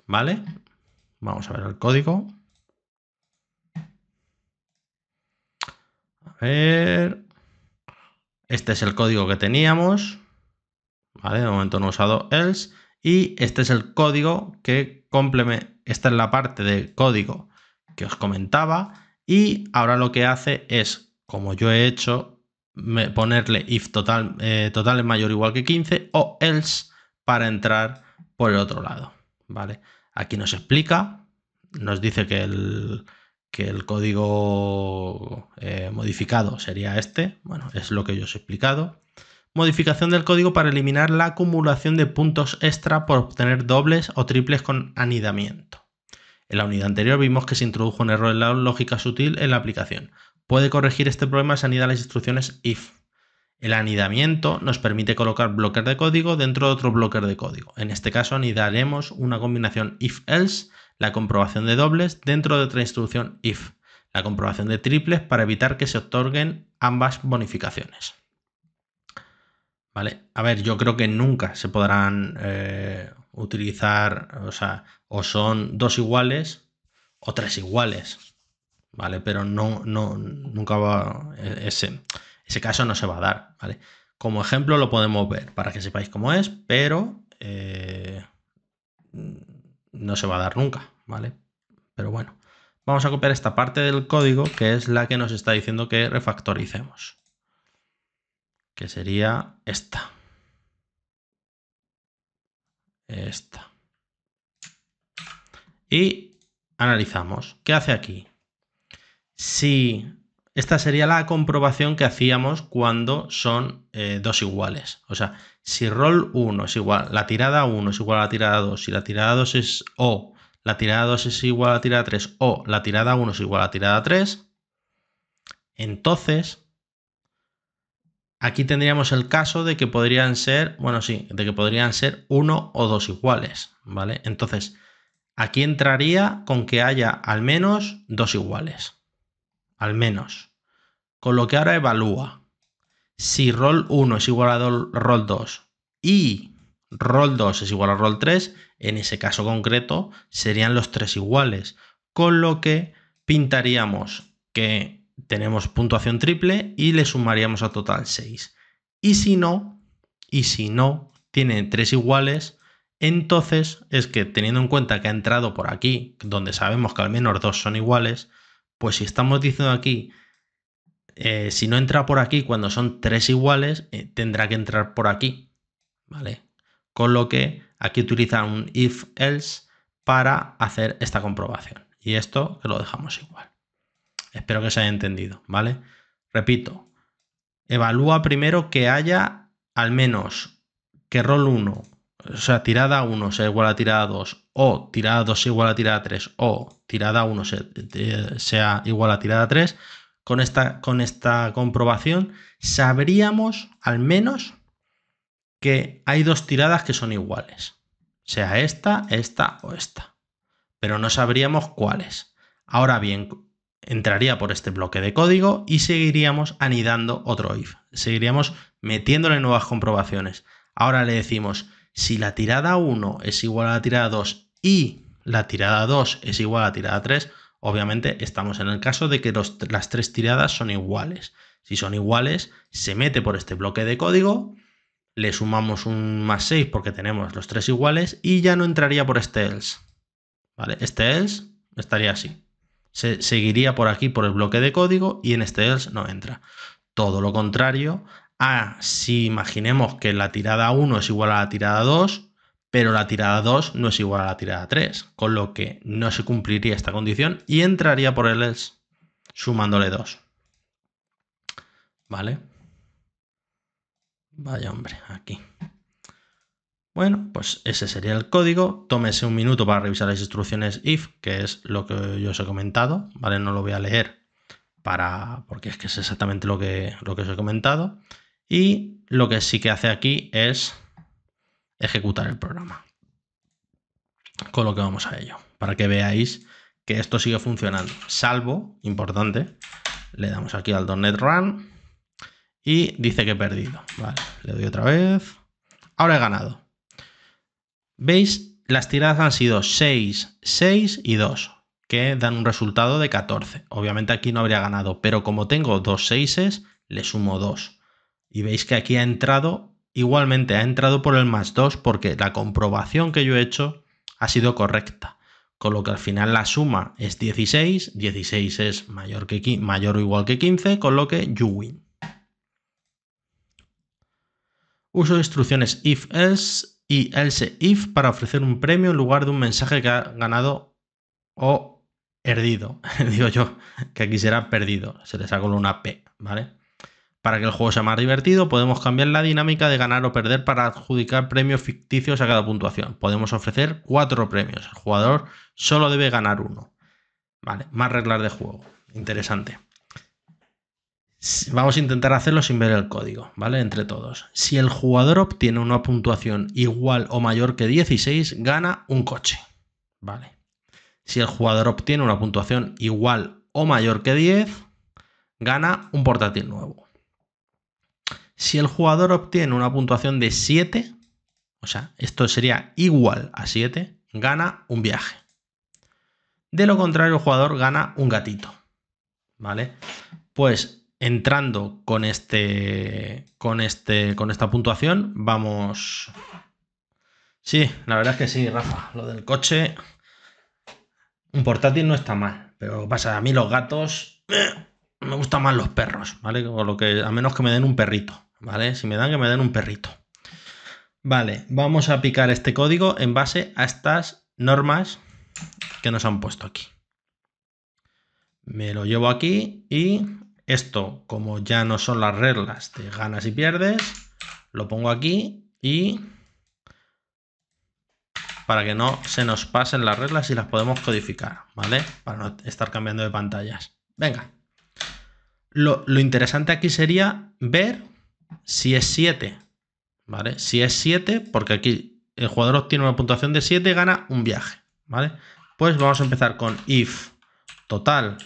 ¿Vale? Vamos a ver el código. A ver. Este es el código que teníamos. ¿Vale? De momento no he usado else. Y este es el código que complementa. Esta es la parte de código que os comentaba y ahora lo que hace es, como yo he hecho, ponerle if total, eh, total es mayor o igual que 15 o else para entrar por el otro lado. ¿vale? Aquí nos explica, nos dice que el, que el código eh, modificado sería este. Bueno, es lo que yo os he explicado. Modificación del código para eliminar la acumulación de puntos extra por obtener dobles o triples con anidamiento. En la unidad anterior vimos que se introdujo un error en la lógica sutil en la aplicación. Puede corregir este problema si anida las instrucciones if. El anidamiento nos permite colocar bloques de código dentro de otro bloque de código. En este caso anidaremos una combinación if-else, la comprobación de dobles dentro de otra instrucción if, la comprobación de triples para evitar que se otorguen ambas bonificaciones. Vale, a ver, yo creo que nunca se podrán eh, utilizar, o sea, o son dos iguales o tres iguales, ¿vale? Pero no, no, nunca va, e, ese, ese caso no se va a dar, ¿vale? Como ejemplo lo podemos ver para que sepáis cómo es, pero eh, mm, no se va a dar nunca, ¿vale? Pero bueno, vamos a copiar esta parte del código que es la que nos está diciendo que refactoricemos, que sería esta. Esta y analizamos. ¿Qué hace aquí? Si esta sería la comprobación que hacíamos cuando son eh, dos iguales. O sea, si rol 1 es igual, la tirada 1 es igual a la tirada 2, si la tirada 2 es O, la tirada 2 es igual a la tirada 3 o la tirada 1 es igual a la tirada 3, entonces aquí tendríamos el caso de que podrían ser, bueno, sí, de que podrían ser 1 o 2 iguales, ¿vale? Entonces, Aquí entraría con que haya al menos dos iguales. Al menos. Con lo que ahora evalúa si rol 1 es igual a rol 2 y rol 2 es igual a rol 3, en ese caso concreto serían los tres iguales, con lo que pintaríamos que tenemos puntuación triple y le sumaríamos a total 6. Y si no, y si no tiene tres iguales, entonces es que teniendo en cuenta que ha entrado por aquí, donde sabemos que al menos dos son iguales, pues si estamos diciendo aquí, eh, si no entra por aquí cuando son tres iguales, eh, tendrá que entrar por aquí, ¿vale? Con lo que aquí utiliza un if else para hacer esta comprobación. Y esto que lo dejamos igual. Espero que se haya entendido, ¿vale? Repito, evalúa primero que haya al menos que rol 1 o sea, tirada 1 sea igual a tirada 2, o tirada 2 sea igual a tirada 3, o tirada 1 sea, igual a tirada 3, con esta, con esta comprobación sabríamos al menos que hay dos tiradas que son iguales, sea esta, esta o esta, pero no sabríamos cuáles. Ahora bien, entraría por este bloque de código y seguiríamos anidando otro if, seguiríamos metiéndole nuevas comprobaciones. Ahora le decimos, si la tirada 1 es igual a la tirada 2 y la tirada 2 es igual a la tirada 3, obviamente estamos en el caso de que las tres tiradas son iguales. Si son iguales, se mete por este bloque de código, le sumamos un más 6 porque tenemos los tres iguales y ya no entraría por este else. ¿Vale? Este else estaría así. Se seguiría por aquí por el bloque de código y en este else no entra. Todo lo contrario Ah, si imaginemos que la tirada 1 es igual a la tirada 2, pero la tirada 2 no es igual a la tirada 3, con lo que no se cumpliría esta condición y entraría por el else sumándole 2. ¿Vale? Vaya hombre, aquí. Bueno, pues ese sería el código. Tómese un minuto para revisar las instrucciones if, que es lo que yo os he comentado, ¿vale? No lo voy a leer para porque es que es exactamente lo que, lo que os he comentado. Y lo que sí que hace aquí es ejecutar el programa. Con lo que vamos a ello, para que veáis que esto sigue funcionando. Salvo, importante, le damos aquí al .NET Run y dice que he perdido. Vale, le doy otra vez. Ahora he ganado. ¿Veis? Las tiradas han sido 6, 6 y 2, que dan un resultado de 14. Obviamente aquí no habría ganado, pero como tengo dos 6 le sumo 2 y veis que aquí ha entrado, igualmente ha entrado por el más 2 porque la comprobación que yo he hecho ha sido correcta. Con lo que al final la suma es 16, 16 es mayor, que, mayor o igual que 15, con lo que you win. Uso instrucciones if else y else if para ofrecer un premio en lugar de un mensaje que ha ganado o perdido. Digo yo que aquí será perdido, se le sacó una P, ¿vale? Para que el juego sea más divertido, podemos cambiar la dinámica de ganar o perder para adjudicar premios ficticios a cada puntuación. Podemos ofrecer cuatro premios. El jugador solo debe ganar uno. Vale, más reglas de juego. Interesante. Vamos a intentar hacerlo sin ver el código, ¿vale? Entre todos. Si el jugador obtiene una puntuación igual o mayor que 16, gana un coche. ¿Vale? Si el jugador obtiene una puntuación igual o mayor que 10, gana un portátil nuevo. Si el jugador obtiene una puntuación de 7, o sea, esto sería igual a 7, gana un viaje. De lo contrario, el jugador gana un gatito. ¿Vale? Pues entrando con este. Con este. Con esta puntuación, vamos. Sí, la verdad es que sí, Rafa. Lo del coche. Un portátil no está mal. Pero pasa, a mí los gatos. Eh, me gustan más los perros, ¿vale? lo que, a menos que me den un perrito, ¿vale? Si me dan que me den un perrito. Vale, vamos a picar este código en base a estas normas que nos han puesto aquí. Me lo llevo aquí y esto, como ya no son las reglas de ganas y pierdes, lo pongo aquí y para que no se nos pasen las reglas y las podemos codificar, ¿vale? Para no estar cambiando de pantallas. Venga. Lo, interesante aquí sería ver si es 7. ¿Vale? Si es 7, porque aquí el jugador obtiene una puntuación de 7, gana un viaje. ¿Vale? Pues vamos a empezar con if total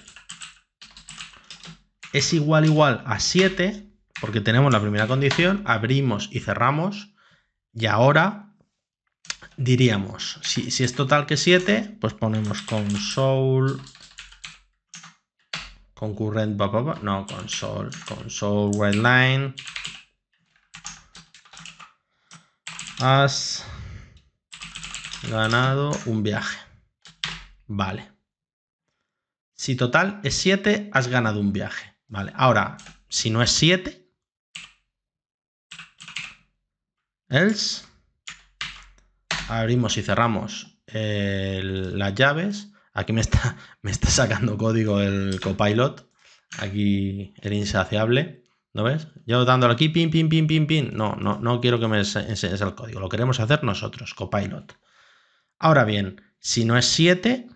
es igual igual a 7, porque tenemos la primera condición, abrimos y cerramos, y ahora diríamos, si, si es total que 7, pues ponemos console concurrent, no, console, console, white line, has ganado un viaje. Vale. Si total es 7, has ganado un viaje. Vale, ahora, si no es 7, else, abrimos y cerramos eh, las llaves Aquí me está, me está sacando código el copilot. Aquí el insaciable. ¿no ves? Yo dándole aquí, pin, pin, pin, pin, pin. No, no, no quiero que me enseñes el código. Lo queremos hacer nosotros, copilot. Ahora bien, si no es 7,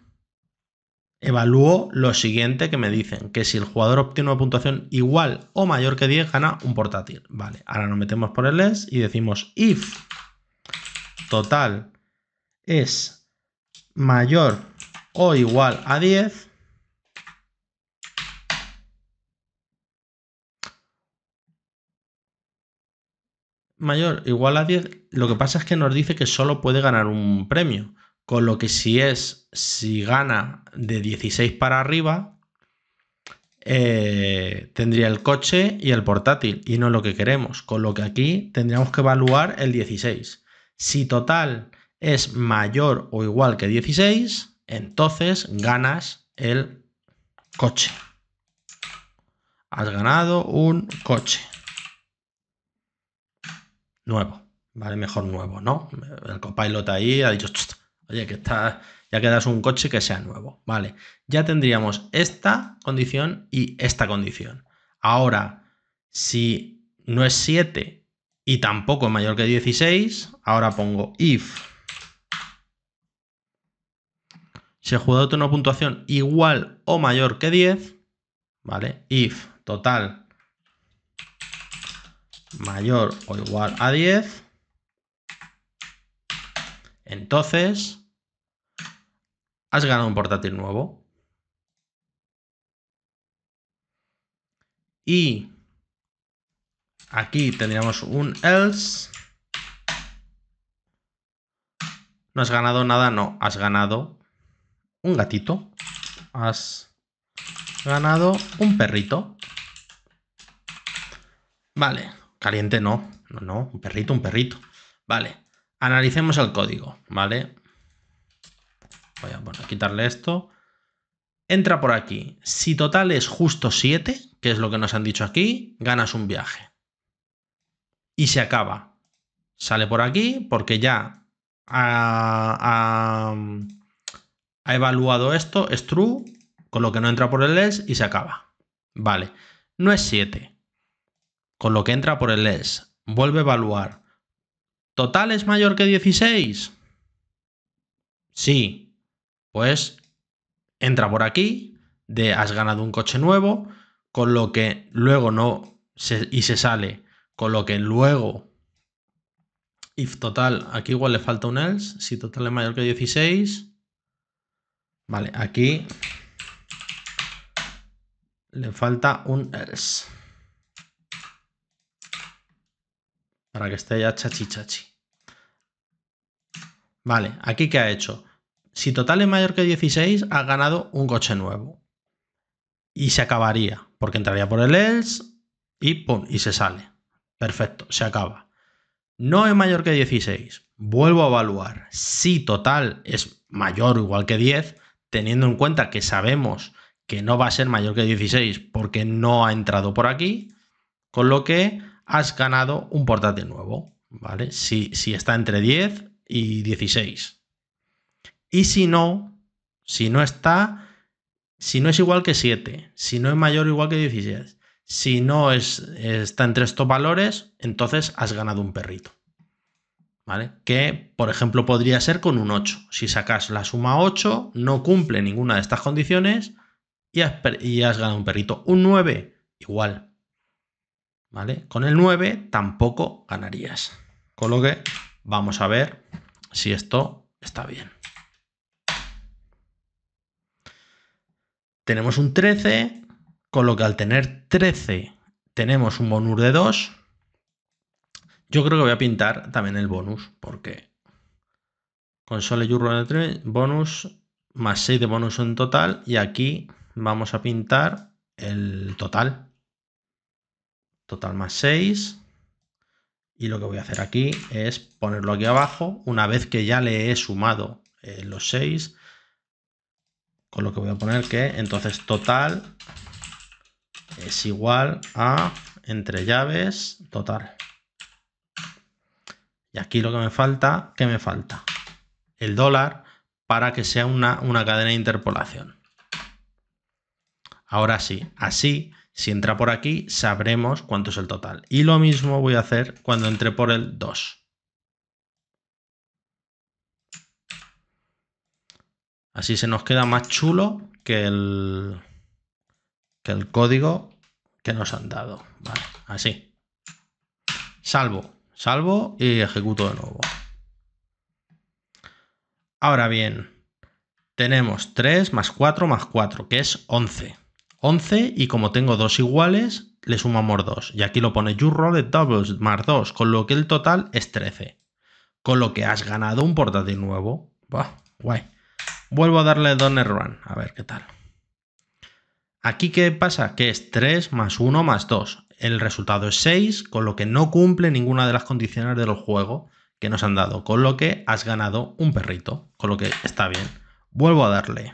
evalúo lo siguiente que me dicen, que si el jugador obtiene una puntuación igual o mayor que 10, gana un portátil. Vale, ahora nos metemos por el less y decimos if total es mayor o igual a 10 mayor igual a 10, lo que pasa es que nos dice que solo puede ganar un premio, con lo que si es, si gana de 16 para arriba, eh, tendría el coche y el portátil, y no lo que queremos, con lo que aquí tendríamos que evaluar el 16. Si total es mayor o igual que 16, entonces ganas el coche. Has ganado un coche. Nuevo. Vale, mejor nuevo, ¿no? El copilot ahí ha dicho, oye, que está, ya quedas un coche que sea nuevo. Vale, ya tendríamos esta condición y esta condición. Ahora, si no es 7 y tampoco es mayor que 16, ahora pongo if Si el jugador tiene una puntuación igual o mayor que 10, ¿vale? If total mayor o igual a 10, entonces has ganado un portátil nuevo. Y aquí tendríamos un else. No has ganado nada, no, has ganado un gatito. Has ganado un perrito. Vale, caliente no. No, no, un perrito, un perrito. Vale, analicemos el código, ¿vale? Voy a, quitarle esto. Entra por aquí. Si total es justo 7, que es lo que nos han dicho aquí, ganas un viaje. Y se acaba. Sale por aquí porque ya ha evaluado esto, es true, con lo que no entra por el else y se acaba. Vale, no es 7, con lo que entra por el else. Vuelve a evaluar. ¿Total es mayor que 16? Sí, pues entra por aquí, de has ganado un coche nuevo, con lo que luego no, y se sale, con lo que luego if total, aquí igual le falta un else, si total es mayor que 16, Vale, aquí le falta un else. Para que esté ya chachi chachi. Vale, aquí que ha hecho. Si total es mayor que 16, ha ganado un coche nuevo. Y se acabaría, porque entraría por el else y pum, y se sale. Perfecto, se acaba. No es mayor que 16. Vuelvo a evaluar. Si total es mayor o igual que 10, teniendo en cuenta que sabemos que no va a ser mayor que 16 porque no ha entrado por aquí, con lo que has ganado un portátil nuevo, ¿vale? Si, si está entre 10 y 16. Y si no, si no está, si no es igual que 7, si no es mayor o igual que 16, si no es, está entre estos valores, entonces has ganado un perrito. ¿vale? Que, por ejemplo, podría ser con un 8. Si sacas la suma 8, no cumple ninguna de estas condiciones y has, y has ganado un perrito. Un 9, igual. ¿Vale? Con el 9 tampoco ganarías. Con lo que vamos a ver si esto está bien. Tenemos un 13, con lo que al tener 13 tenemos un bonus de 2, yo creo que voy a pintar también el bonus, porque con de y bonus más 6 de bonus en total. Y aquí vamos a pintar el total. Total más 6. Y lo que voy a hacer aquí es ponerlo aquí abajo. Una vez que ya le he sumado eh, los 6. Con lo que voy a poner que entonces total es igual a entre llaves total. Y aquí lo que me falta, ¿qué me falta? El dólar para que sea una, una cadena de interpolación. Ahora sí, así, si entra por aquí, sabremos cuánto es el total. Y lo mismo voy a hacer cuando entre por el 2. Así se nos queda más chulo que el, que el código que nos han dado. así. Salvo. Salvo y ejecuto de nuevo. Ahora bien, tenemos 3 más 4 más 4, que es 11. 11 y como tengo dos iguales, le sumamos 2. Y aquí lo pone you de doubles más 2, con lo que el total es 13. Con lo que has ganado un portátil nuevo. Vuelvo a darle Donner Run, a ver qué tal. Aquí qué pasa, que es 3 más 1 más 2 el resultado es 6, con lo que no cumple ninguna de las condiciones del juego que nos han dado, con lo que has ganado un perrito, con lo que está bien. Vuelvo a darle.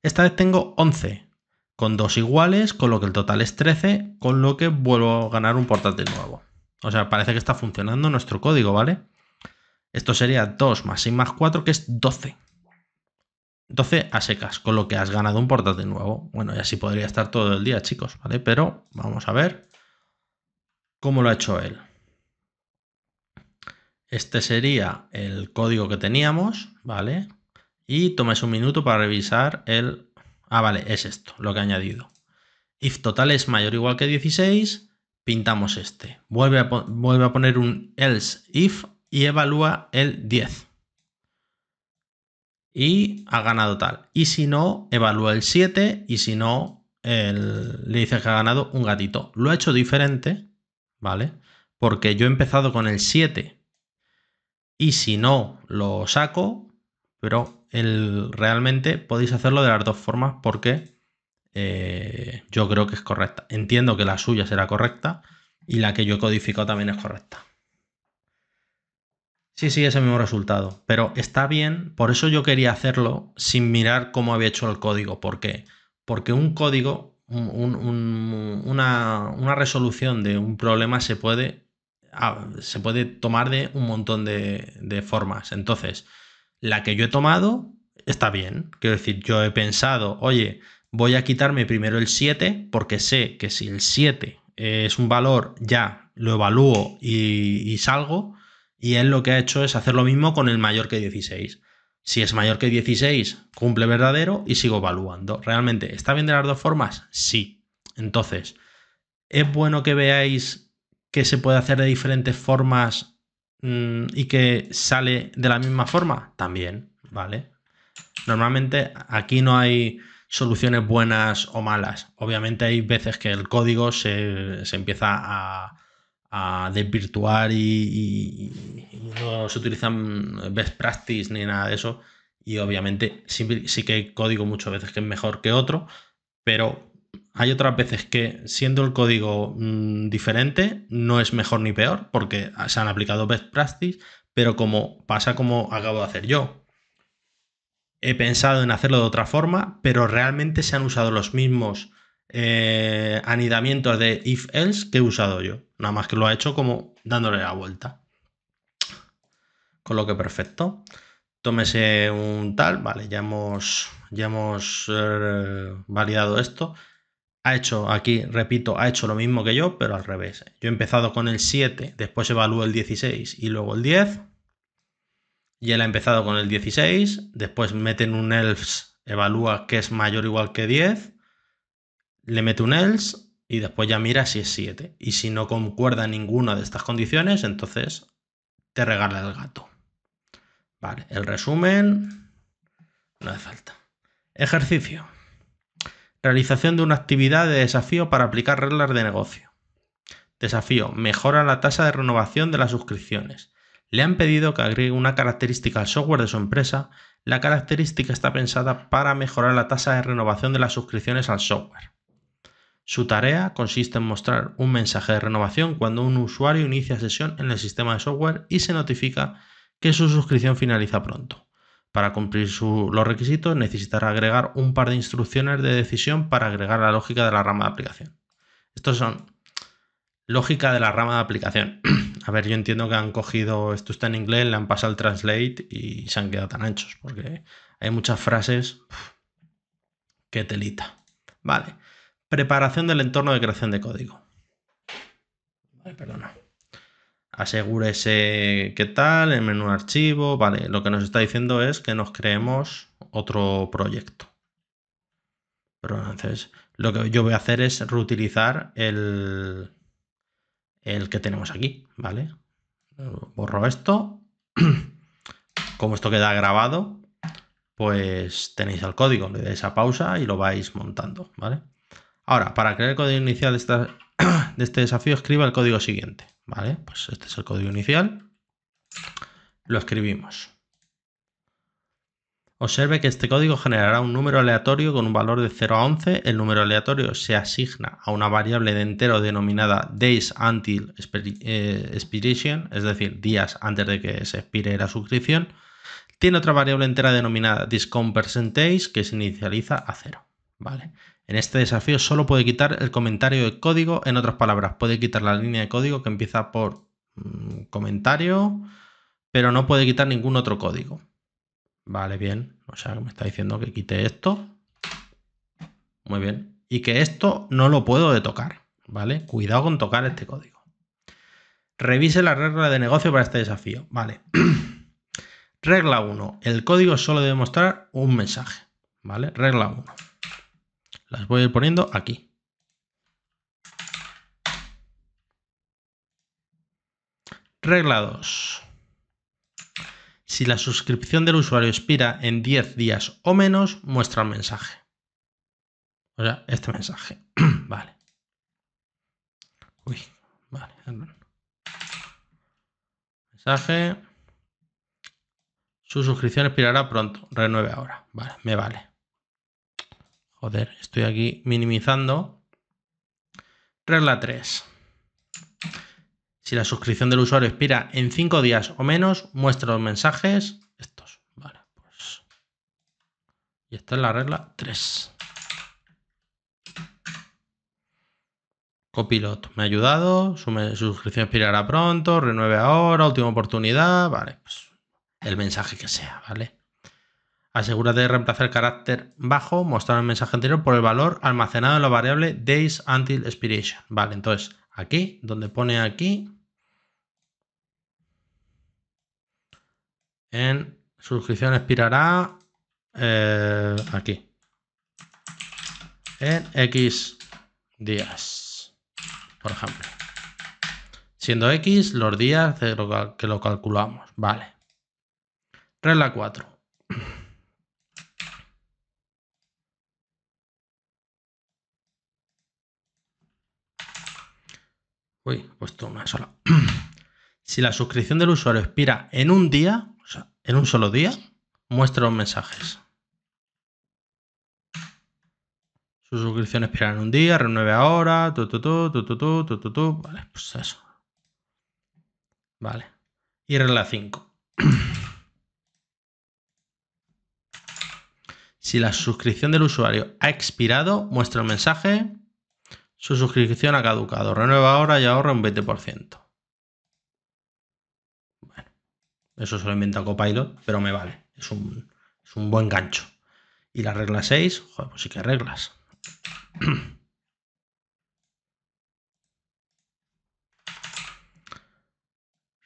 Esta vez tengo 11, con dos iguales, con lo que el total es 13, con lo que vuelvo a ganar un portátil nuevo. O sea, parece que está funcionando nuestro código, ¿vale? Esto sería 2 más 6 más 4, que es 12. Entonces, a secas, con lo que has ganado un portal de nuevo. Bueno, y así podría estar todo el día, chicos, ¿vale? Pero vamos a ver cómo lo ha hecho él. Este sería el código que teníamos, ¿vale? Y tomes un minuto para revisar el... Ah, vale, es esto, lo que ha añadido. If total es mayor o igual que 16, pintamos este. Vuelve a, vuelve a poner un else if y evalúa el 10, y ha ganado tal. Y si no, evalúa el 7 y si no, le dices que ha ganado un gatito. Lo ha hecho diferente, ¿vale? Porque yo he empezado con el 7 y si no, lo saco, pero realmente podéis hacerlo de las dos formas porque eh, yo creo que es correcta. Entiendo que la suya será correcta y la que yo he codificado también es correcta. Sí, sí, es el mismo resultado. Pero está bien, por eso yo quería hacerlo sin mirar cómo había hecho el código. ¿Por qué? Porque un código, una, resolución de un problema se puede, ah, se puede tomar de un montón de, formas. Entonces, la que yo he tomado está bien. Quiero decir, yo he pensado, oye, voy a quitarme primero el 7 porque sé que si el 7 es un valor ya lo evalúo y, y salgo, y él lo que ha hecho es hacer lo mismo con el mayor que 16. Si es mayor que 16, cumple verdadero y sigo evaluando. ¿Realmente está bien de las dos formas? Sí. Entonces, ¿es bueno que veáis que se puede hacer de diferentes formas mm, y que sale de la misma forma? También, ¿vale? Normalmente aquí no hay soluciones buenas o malas. Obviamente hay veces que el código se empieza a, de virtual y, no se utilizan best practice ni nada de eso. Y obviamente sí, que hay código muchas veces que es mejor que otro, pero hay otras veces que siendo el código mm, diferente no es mejor ni peor porque se han aplicado best practice, pero como pasa como acabo de hacer yo. He pensado en hacerlo de otra forma, pero realmente se han usado los mismos eh, anidamientos de if-else que he usado yo. Nada más que lo ha hecho como dándole la vuelta. Con lo que perfecto. Tómese un tal, vale, ya hemos, ya hemos eh, validado esto. Ha hecho aquí, repito, ha hecho lo mismo que yo, pero al revés. Yo he empezado con el 7, después evalúo el 16 y luego el 10. Y él ha empezado con el 16, después en un else evalúa que es mayor o igual que 10, le mete un ELSE y después ya mira si es 7. Y si no concuerda ninguna de estas condiciones, entonces te regala el gato. Vale, el resumen no hace falta. Ejercicio. Realización de una actividad de desafío para aplicar reglas de negocio. Desafío. Mejora la tasa de renovación de las suscripciones. Le han pedido que agregue una característica al software de su empresa. La característica está pensada para mejorar la tasa de renovación de las suscripciones al software. Su tarea consiste en mostrar un mensaje de renovación cuando un usuario inicia sesión en el sistema de software y se notifica que su suscripción finaliza pronto. Para cumplir los requisitos necesitará agregar un par de instrucciones de decisión para agregar la lógica de la rama de aplicación. Estos son lógica de la rama de aplicación. A ver, yo entiendo que han cogido, esto está en inglés, le han pasado el translate y se han quedado tan anchos, porque hay muchas frases que telita. Vale. Preparación del entorno de creación de código. perdona. Asegúrese que tal, el menú archivo, vale, lo que nos está diciendo es que nos creemos otro proyecto. Pero entonces, lo que yo voy a hacer es reutilizar el, el que tenemos aquí, ¿vale? Borro esto. Como esto queda grabado, pues tenéis el código, le dais a pausa y lo vais montando, ¿vale? Ahora, para crear el código inicial de, este desafío, escriba el código siguiente. ¿Vale? Pues este es el código inicial. Lo escribimos. Observe que este código generará un número aleatorio con un valor de 0 a 11. El número aleatorio se asigna a una variable de entero denominada days until eh, expiration, es decir, días antes de que se expire la suscripción. Tiene otra variable entera denominada discount percentage que se inicializa a 0. ¿vale? En este desafío solo puede quitar el comentario de código, en otras palabras, puede quitar la línea de código que empieza por mm, comentario, pero no puede quitar ningún otro código. Vale, bien. O sea, me está diciendo que quite esto. Muy bien. Y que esto no lo puedo de tocar. ¿Vale? Cuidado con tocar este código. Revise la regla de negocio para este desafío. Vale. regla 1. El código solo debe mostrar un mensaje. ¿Vale? Regla 1. Las voy a ir poniendo aquí. Regla 2. Si la suscripción del usuario expira en 10 días o menos, muestra el mensaje. O sea, este mensaje. vale. Uy, vale. Mensaje. Su suscripción expirará pronto. Renueve ahora. Vale, me vale. Joder, estoy aquí minimizando. Regla 3. Si la suscripción del usuario expira en 5 días o menos, muestra los mensajes. Estos. Vale, pues. Y esta es la regla 3. Copilot me ha ayudado. Su suscripción expirará pronto. Renueve ahora. Última oportunidad. Vale, pues. El mensaje que sea, ¿vale? Asegura de reemplazar carácter bajo mostrado en el mensaje anterior por el valor almacenado en la variable days until expiration. Vale, entonces aquí, donde pone aquí, en suscripción expirará eh, aquí en X días, por ejemplo. Siendo X los días que lo calculamos. Vale. Regla 4. Uy, pues una sola. si la suscripción del usuario expira en un día, o sea, en un solo día, muestra los mensajes. Su suscripción expira en un día, renueve ahora, todo, Vale, pues eso. Vale. Y regla 5. si la suscripción del usuario ha expirado, muestra el mensaje. Su suscripción ha caducado. Renueva ahora y ahorra un 20%. Bueno, eso se lo inventa Copilot, pero me vale. Es un, es un buen gancho. Y la regla 6, joder, pues sí que reglas.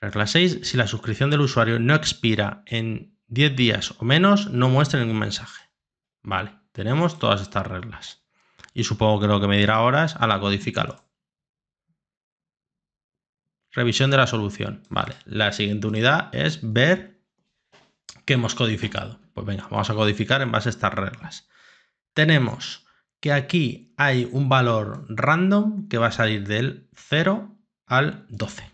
Regla 6. Si la suscripción del usuario no expira en 10 días o menos, no muestre ningún mensaje. Vale, tenemos todas estas reglas y supongo que lo que me dirá ahora es, a la codifícalo. Revisión de la solución. Vale, la siguiente unidad es ver qué hemos codificado. Pues venga, vamos a codificar en base a estas reglas. Tenemos que aquí hay un valor random que va a salir del 0 al 12.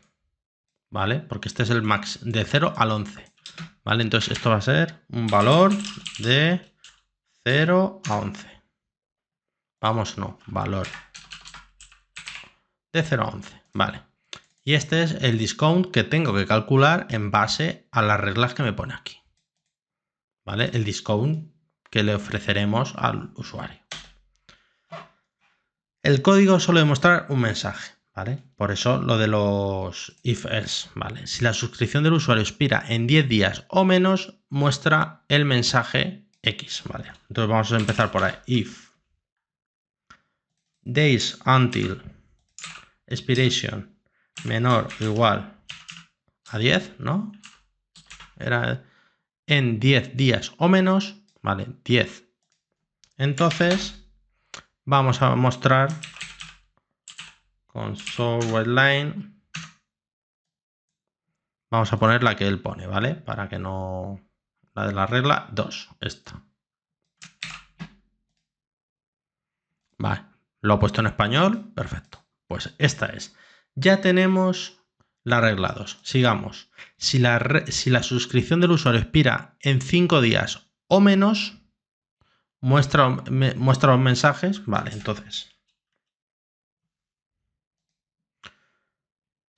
¿Vale? Porque este es el max de 0 al 11. ¿Vale? Entonces esto va a ser un valor de 0 a 11. Vamos, no, valor. De 0 a 11, vale. Y este es el discount que tengo que calcular en base a las reglas que me pone aquí. ¿Vale? El discount que le ofreceremos al usuario. El código suele mostrar un mensaje, ¿vale? Por eso lo de los if else, ¿vale? Si la suscripción del usuario expira en 10 días o menos, muestra el mensaje X, ¿vale? Entonces vamos a empezar por ahí. If days until expiration menor o igual a 10, ¿no? Era en 10 días o menos, vale, 10. Entonces, vamos a mostrar con line vamos a poner la que él pone, ¿vale? Para que no... La de la regla 2, esta. Vale. Lo he puesto en español, perfecto. Pues esta es. Ya tenemos la arreglados. Sigamos. Si la, suscripción del usuario expira en 5 días o menos, muestra, muestra los mensajes. Vale, entonces.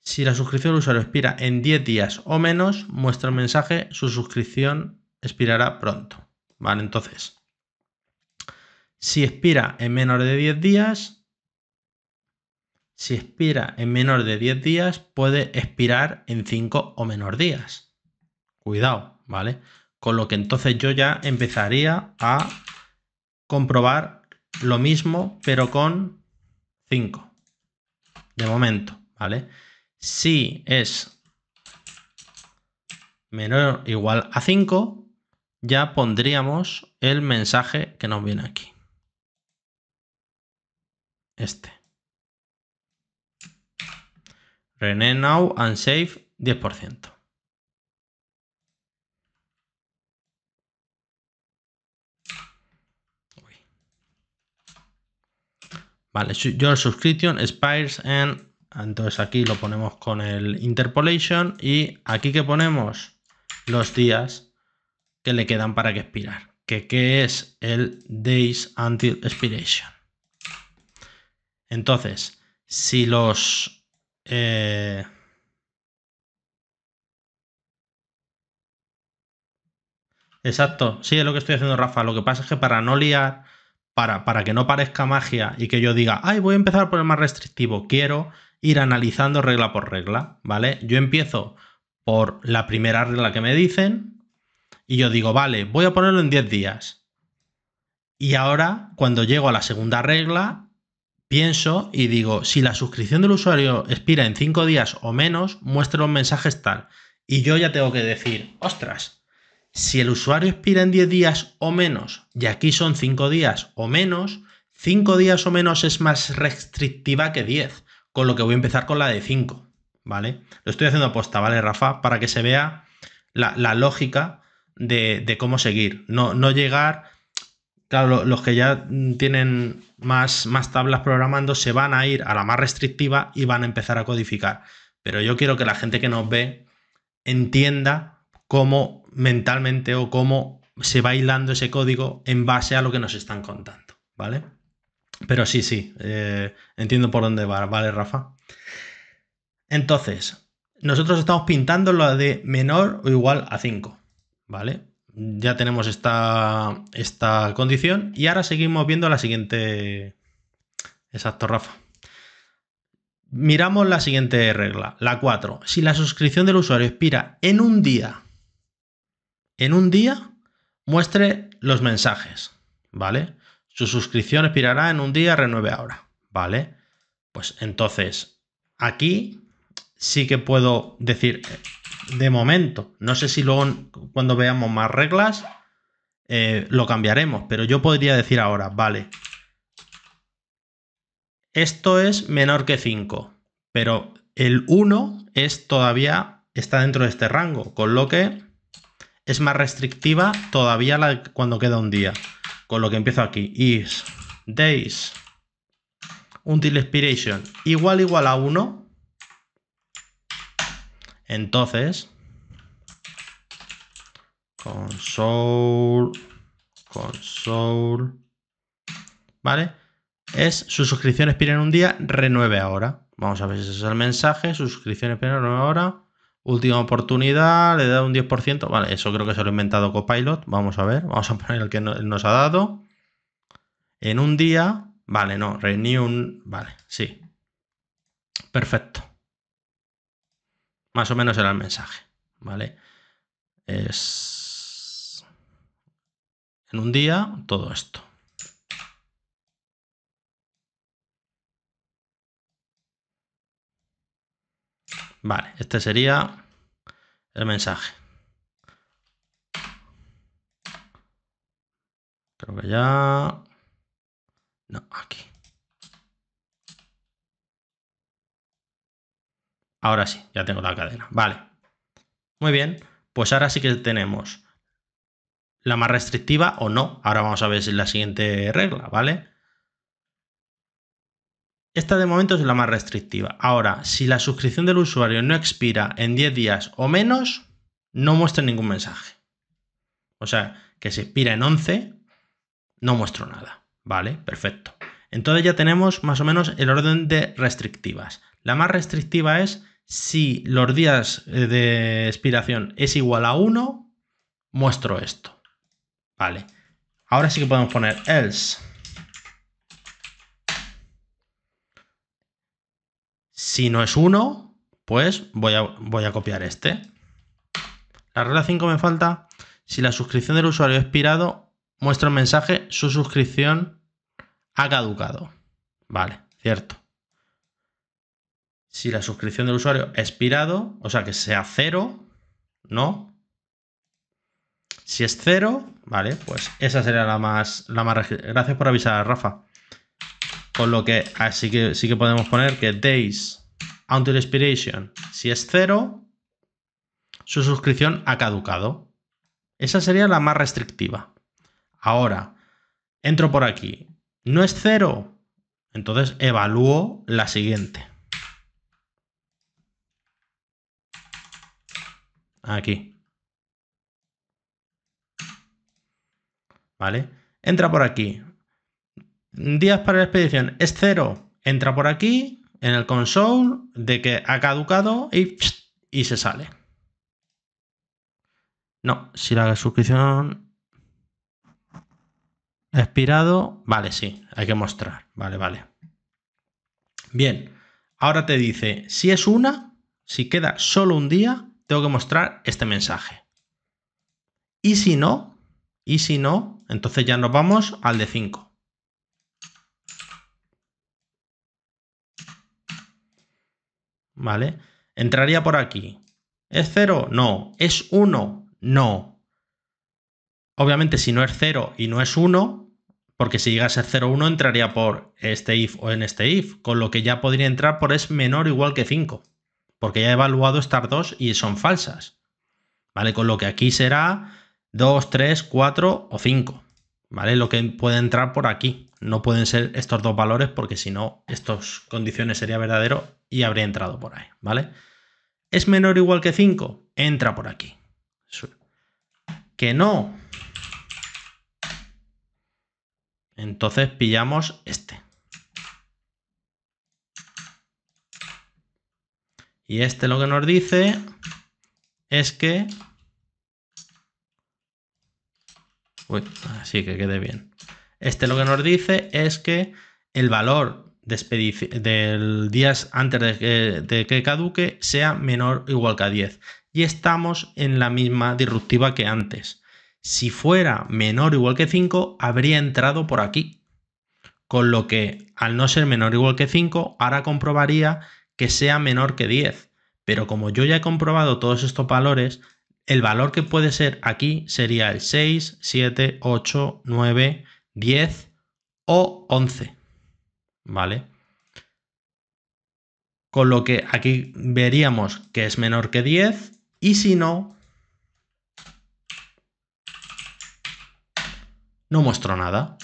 Si la suscripción del usuario expira en 10 días o menos, muestra el mensaje, su suscripción expirará pronto. Vale, entonces, si expira en menor de 10 días, si expira en menor de 10 días, puede expirar en 5 o menor días. Cuidado, ¿vale? Con lo que entonces yo ya empezaría a comprobar lo mismo, pero con 5. De momento, ¿vale? Si es menor o igual a 5, ya pondríamos el mensaje que nos viene aquí este. René Now and Save 10%. Vale, your subscription expires and... Entonces aquí lo ponemos con el interpolation y aquí que ponemos los días que le quedan para que expirar, que, que es el days until expiration. Entonces, si los... Eh, exacto, sí, es lo que estoy haciendo, Rafa. Lo que pasa es que para no liar, para, para, que no parezca magia y que yo diga, ay, voy a empezar por el más restrictivo, quiero ir analizando regla por regla, ¿vale? Yo empiezo por la primera regla que me dicen y yo digo, vale, voy a ponerlo en 10 días. Y ahora, cuando llego a la segunda regla, pienso y digo, si la suscripción del usuario expira en 5 días o menos, muestra los mensajes tal. Y yo ya tengo que decir, ostras, si el usuario expira en 10 días o menos, y aquí son 5 días o menos, 5 días o menos es más restrictiva que 10, con lo que voy a empezar con la de 5, ¿vale? Lo estoy haciendo aposta, ¿vale, Rafa? Para que se vea la, lógica de, de, cómo seguir. No, no llegar claro, los que ya mm, tienen más, más tablas programando se van a ir a la más restrictiva y van a empezar a codificar. Pero yo quiero que la gente que nos ve entienda cómo mentalmente o cómo se va aislando ese código en base a lo que nos están contando, ¿vale? Pero sí, sí, eh, entiendo por dónde va, ¿vale, Rafa? Entonces, nosotros estamos pintando lo de menor o igual a 5, ¿vale? ya tenemos esta, condición y ahora seguimos viendo la siguiente... Exacto, Rafa. Miramos la siguiente regla, la 4. Si la suscripción del usuario expira en un día, en un día, muestre los mensajes, ¿vale? Su suscripción expirará en un día, renueve ahora, ¿vale? Pues entonces, aquí sí que puedo decir, de momento. No sé si luego, cuando veamos más reglas, eh, lo cambiaremos, pero yo podría decir ahora, vale, esto es menor que 5, pero el 1 es todavía, está dentro de este rango, con lo que es más restrictiva todavía cuando queda un día. Con lo que empiezo aquí, is days until expiration igual igual a 1, entonces, console, console, ¿vale? Es su suscripción expira en un día, renueve ahora. Vamos a ver si ese es el mensaje, suscripción expira en última oportunidad, le da un 10%, vale, eso creo que se lo he inventado Copilot, vamos a ver, vamos a poner el que nos ha dado. En un día, vale, no, renew, vale, sí. Perfecto. Más o menos era el mensaje, ¿vale? Es en un día todo esto. Vale, este sería el mensaje. Creo que ya... No, aquí. Ahora sí, ya tengo la cadena. Vale. Muy bien, pues ahora sí que tenemos la más restrictiva o no. Ahora vamos a ver si es la siguiente regla, ¿vale? Esta de momento es la más restrictiva. Ahora, si la suscripción del usuario no expira en 10 días o menos, no muestra ningún mensaje. O sea, que si expira en 11, no muestro nada. Vale, perfecto. Entonces ya tenemos más o menos el orden de restrictivas. La más restrictiva es si los días eh, de expiración es igual a 1, muestro esto. Vale. Ahora sí que podemos poner else. Si no es 1, pues voy a, voy a copiar este. La regla 5 me falta. Si la suscripción del usuario ha expirado, muestro un mensaje, su suscripción ha caducado. Vale, cierto si la suscripción del usuario ha expirado, o sea, que sea cero, ¿no? Si es cero, vale, pues esa sería la más, la más... Gracias por avisar, Rafa. Con lo que así ah, que sí que podemos poner que days until expiration, si es cero, su suscripción ha caducado. Esa sería la más restrictiva. Ahora, entro por aquí. No es cero, entonces evalúo la siguiente. Aquí. ¿Vale? Entra por aquí. Días para la expedición es cero. Entra por aquí, en el console, de que ha caducado y, se sale. No, si la suscripción ha expirado, vale, sí, hay que mostrar. Vale, vale. Bien, ahora te dice, si es una, si queda solo un día, tengo que mostrar este mensaje. Y si no, y si no, entonces ya nos vamos al de 5. ¿Vale? Entraría por aquí. ¿Es 0? No. ¿Es 1? No. Obviamente si no es 0 y no es 1, porque si llegase a 0, 1 entraría por este if o en este if, con lo que ya podría entrar por es menor o igual que 5 porque ya he evaluado estas dos y son falsas. ¿Vale? Con lo que aquí será 2, 3, 4 o 5. ¿Vale? Lo que puede entrar por aquí. No pueden ser estos dos valores porque si no, estas condiciones sería verdadero y habría entrado por ahí. ¿Vale? ¿Es menor o igual que 5? Entra por aquí. Que no. Entonces pillamos este. Y este lo que nos dice es que... Uy, así que quede bien. Este lo que nos dice es que el valor del días antes de que, de que caduque sea menor o igual que a 10. Y estamos en la misma disruptiva que antes. Si fuera menor o igual que 5, habría entrado por aquí. Con lo que, al no ser menor o igual que 5, ahora comprobaría que sea menor que 10. Pero como yo ya he comprobado todos estos valores, el valor que puede ser aquí sería el 6, 7, 8, 9, 10 o 11. ¿Vale? Con lo que aquí veríamos que es menor que 10 y si no, no muestro nada.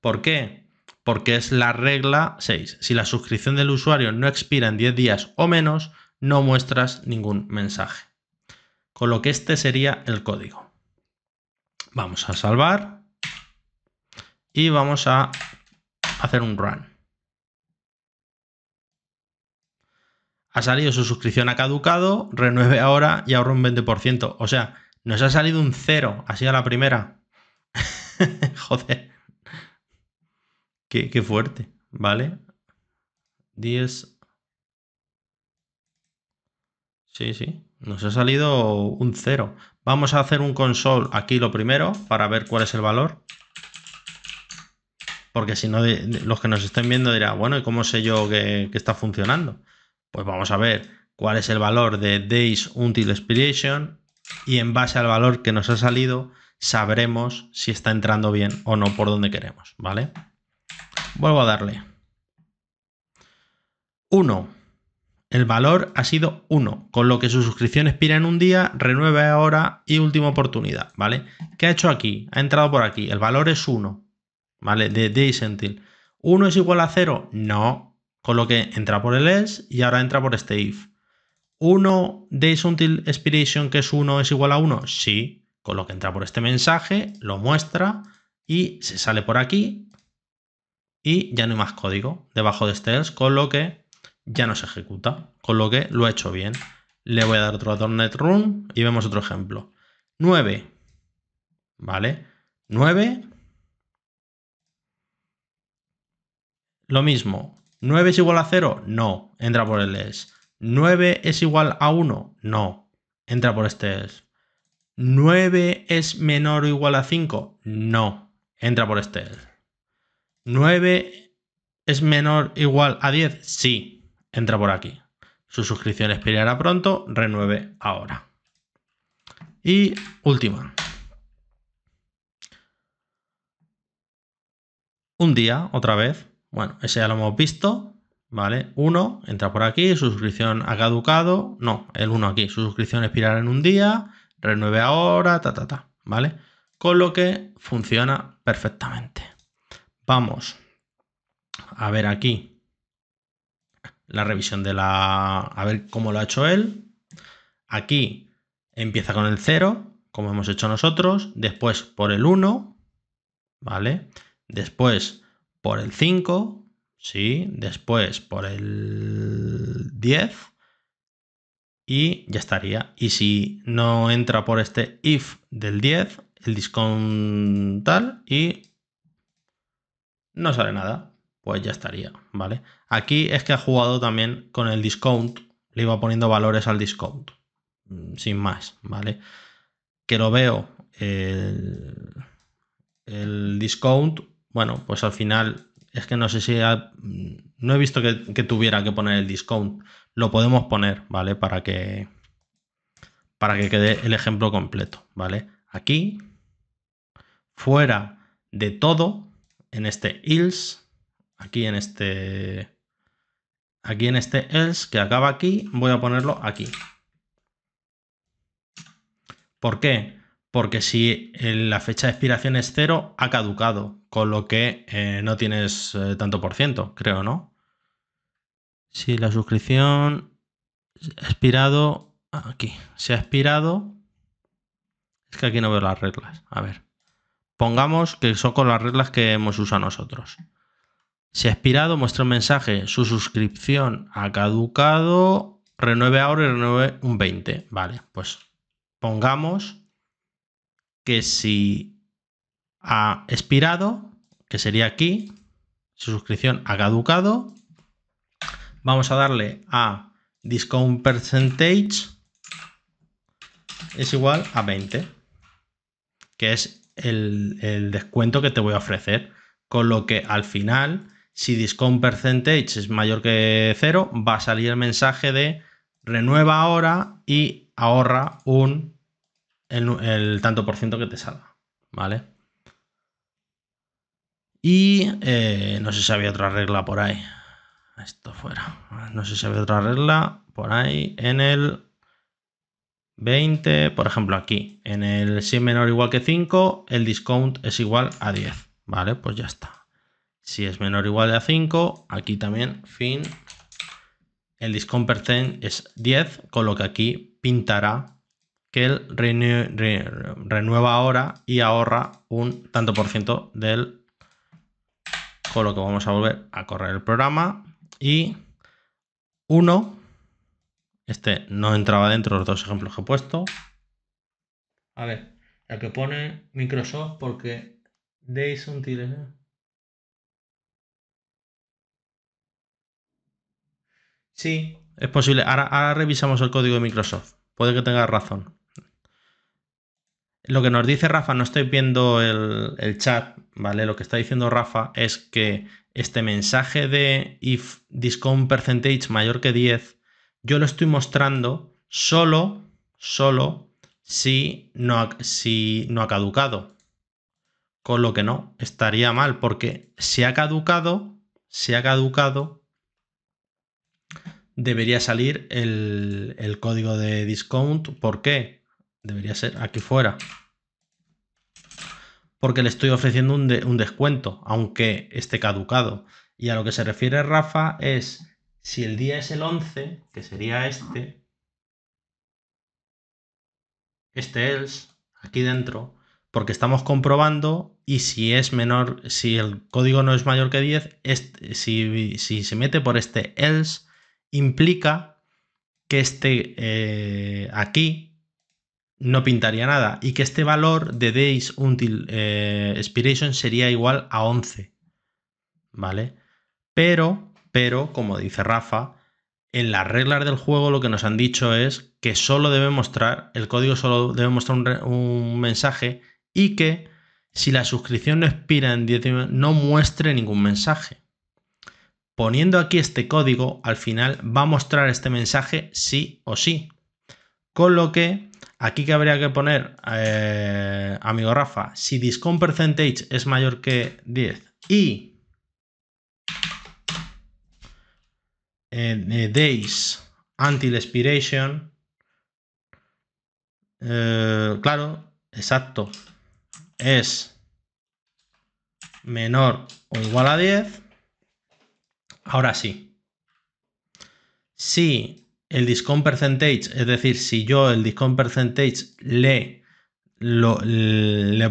¿Por qué? porque es la regla 6. Si la suscripción del usuario no expira en 10 días o menos, no muestras ningún mensaje. Con lo que este sería el código. Vamos a salvar y vamos a hacer un run. Ha salido su suscripción ha caducado, renueve ahora y ahorra un 20%. O sea, nos ha salido un cero, así a la primera. Joder. Qué, fuerte, ¿vale? 10. Sí, sí. Nos ha salido un 0. Vamos a hacer un console aquí lo primero para ver cuál es el valor. Porque si no, los que nos estén viendo dirán, bueno, ¿y cómo sé yo que, que está funcionando? Pues vamos a ver cuál es el valor de Days Until Expiration y en base al valor que nos ha salido sabremos si está entrando bien o no por donde queremos, ¿vale? Vuelvo a darle. 1. El valor ha sido 1, con lo que su suscripción expira en un día, renueve ahora y última oportunidad, ¿vale? ¿Qué ha hecho aquí? Ha entrado por aquí. El valor es 1, ¿vale? De Daysentil. ¿1 es igual a 0? No. Con lo que entra por el es y ahora entra por este if. ¿1 days until expiration, que es 1, es igual a 1? Sí. Con lo que entra por este mensaje, lo muestra y se sale por aquí y ya no hay más código debajo de este else, con lo que ya no se ejecuta, con lo que lo he hecho bien. Le voy a dar otro .NET Run y vemos otro ejemplo. 9, ¿vale? 9, lo mismo. 9 es igual a 0, no, entra por el else. 9 es igual a 1, no, entra por este else. 9 es menor o igual a 5, no, entra por este else. ¿9 es menor igual a 10? Sí, entra por aquí. Su suscripción expirará pronto, renueve ahora. Y última. Un día, otra vez. Bueno, ese ya lo hemos visto. ¿Vale? 1 entra por aquí, su suscripción ha caducado. No, el 1 aquí. Su suscripción expirará en un día, renueve ahora, ta, ta, ta. ¿Vale? Con lo que funciona perfectamente vamos a ver aquí la revisión de la... a ver cómo lo ha hecho él. Aquí empieza con el 0, como hemos hecho nosotros, después por el 1, ¿vale? Después por el 5, ¿sí? Después por el 10 y ya estaría. Y si no entra por este if del 10, el discount tal y no sale nada, pues ya estaría, ¿vale? Aquí es que ha jugado también con el discount, le iba poniendo valores al discount, mm, sin más, ¿vale? Que lo veo, el, discount, bueno, pues al final es que no sé si ha, mm, no he visto que, que, tuviera que poner el discount, lo podemos poner, ¿vale? Para que, para que quede el ejemplo completo, ¿vale? Aquí, fuera de todo, en este else, aquí en este, aquí en este else que acaba aquí, voy a ponerlo aquí. ¿Por qué? Porque si eh, la fecha de expiración es cero, ha caducado, con lo que eh, no tienes eh, tanto por ciento, creo, ¿no? Si la suscripción ha expirado, aquí, se ha expirado, es que aquí no veo las reglas, a ver. Pongamos que son con las reglas que hemos usado nosotros. Si ha expirado, muestra un mensaje. Su suscripción ha caducado. Renueve ahora y renueve un 20. Vale, pues pongamos que si ha expirado, que sería aquí, su suscripción ha caducado. Vamos a darle a discount percentage es igual a 20, que es el, descuento que te voy a ofrecer. Con lo que al final, si discount percentage es mayor que cero, va a salir el mensaje de renueva ahora y ahorra un el, tanto por ciento que te salga. ¿Vale? Y eh, no sé si había otra regla por ahí. Esto fuera. No sé si había otra regla por ahí en el 20, por ejemplo aquí, en el si menor o igual que 5, el discount es igual a 10, ¿vale? Pues ya está. Si es menor o igual a 5, aquí también fin, el discount percent es 10, con lo que aquí pintará que el renueva ahora y ahorra un tanto por ciento del... Con lo que vamos a volver a correr el programa y 1 este no entraba dentro de los dos ejemplos que he puesto. A ver, el que pone Microsoft porque days un ¿eh? Sí, es posible. Ahora, revisamos el código de Microsoft. Puede que tenga razón. Lo que nos dice Rafa, no estoy viendo el, el chat, ¿vale? Lo que está diciendo Rafa es que este mensaje de if discount percentage mayor que 10 yo lo estoy mostrando solo, solo si no, ha, si no ha caducado. Con lo que no, estaría mal, porque si ha caducado, si ha caducado, debería salir el, código de discount. ¿Por qué? Debería ser aquí fuera. Porque le estoy ofreciendo un, un descuento, aunque esté caducado. Y a lo que se refiere Rafa es si el día es el 11, que sería este, este else, aquí dentro, porque estamos comprobando y si es menor, si el código no es mayor que 10, este, si, se mete por este else, implica que este eh, aquí no pintaría nada y que este valor de days until eh, expiration sería igual a 11, ¿vale? Pero pero como dice Rafa, en las reglas del juego lo que nos han dicho es que solo debe mostrar, el código solo debe mostrar un, mensaje y que si la suscripción no expira en 10 no muestre ningún mensaje. Poniendo aquí este código, al final va a mostrar este mensaje sí o sí. Con lo que aquí que habría que poner, eh, amigo Rafa, si discount percentage es mayor que 10 y Eh, days Until Expiration. Eh, claro, exacto. Es menor o igual a 10. Ahora sí. Si el discount percentage, es decir, si yo el discount percentage le, le,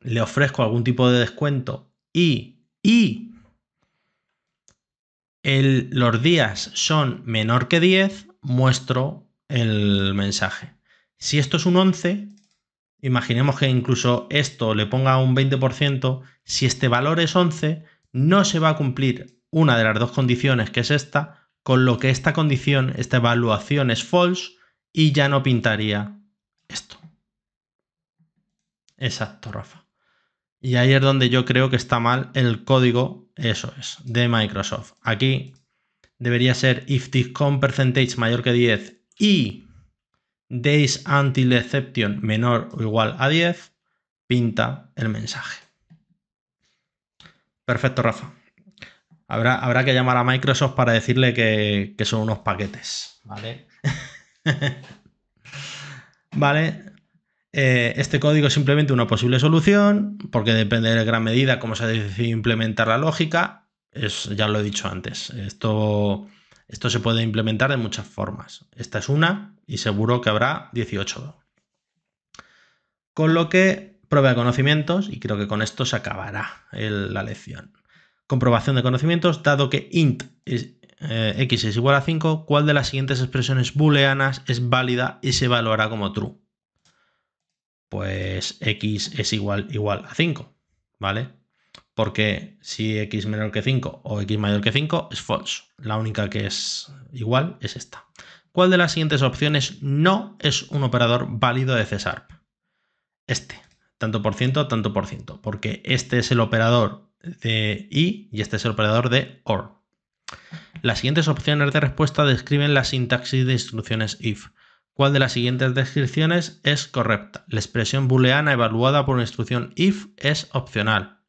le ofrezco algún tipo de descuento y, y los días son menor que 10, muestro el mensaje. Si esto es un 11, imaginemos que incluso esto le ponga un 20%, si este valor es 11, no se va a cumplir una de las dos condiciones que es esta, con lo que esta condición, esta evaluación es false y ya no pintaría esto. Exacto, Rafa. Y ahí es donde yo creo que está mal el código eso es, de Microsoft. Aquí debería ser if this percentage mayor que 10 y days until exception menor o igual a 10, pinta el mensaje. Perfecto, Rafa. Habrá, habrá que llamar a Microsoft para decirle que, que son unos paquetes, ¿vale? vale, eh, este código es simplemente una posible solución, porque depende de gran medida cómo se decidido implementar la lógica. Es, ya lo he dicho antes, esto, esto se puede implementar de muchas formas. Esta es una y seguro que habrá 18. Con lo que prueba de conocimientos, y creo que con esto se acabará la lección. Comprobación de conocimientos, dado que int eh, x es igual a 5, ¿cuál de las siguientes expresiones booleanas es válida y se evaluará como true? pues x es igual, igual a 5, ¿vale? Porque si x menor que 5 o x mayor que 5 es falso. La única que es igual es esta. ¿Cuál de las siguientes opciones no es un operador válido de CSARP? Este, tanto por ciento, tanto por ciento, porque este es el operador de y y este es el operador de or. Las siguientes opciones de respuesta describen la sintaxis de instrucciones if. ¿Cuál de las siguientes descripciones es correcta? La expresión booleana evaluada por una instrucción if es opcional.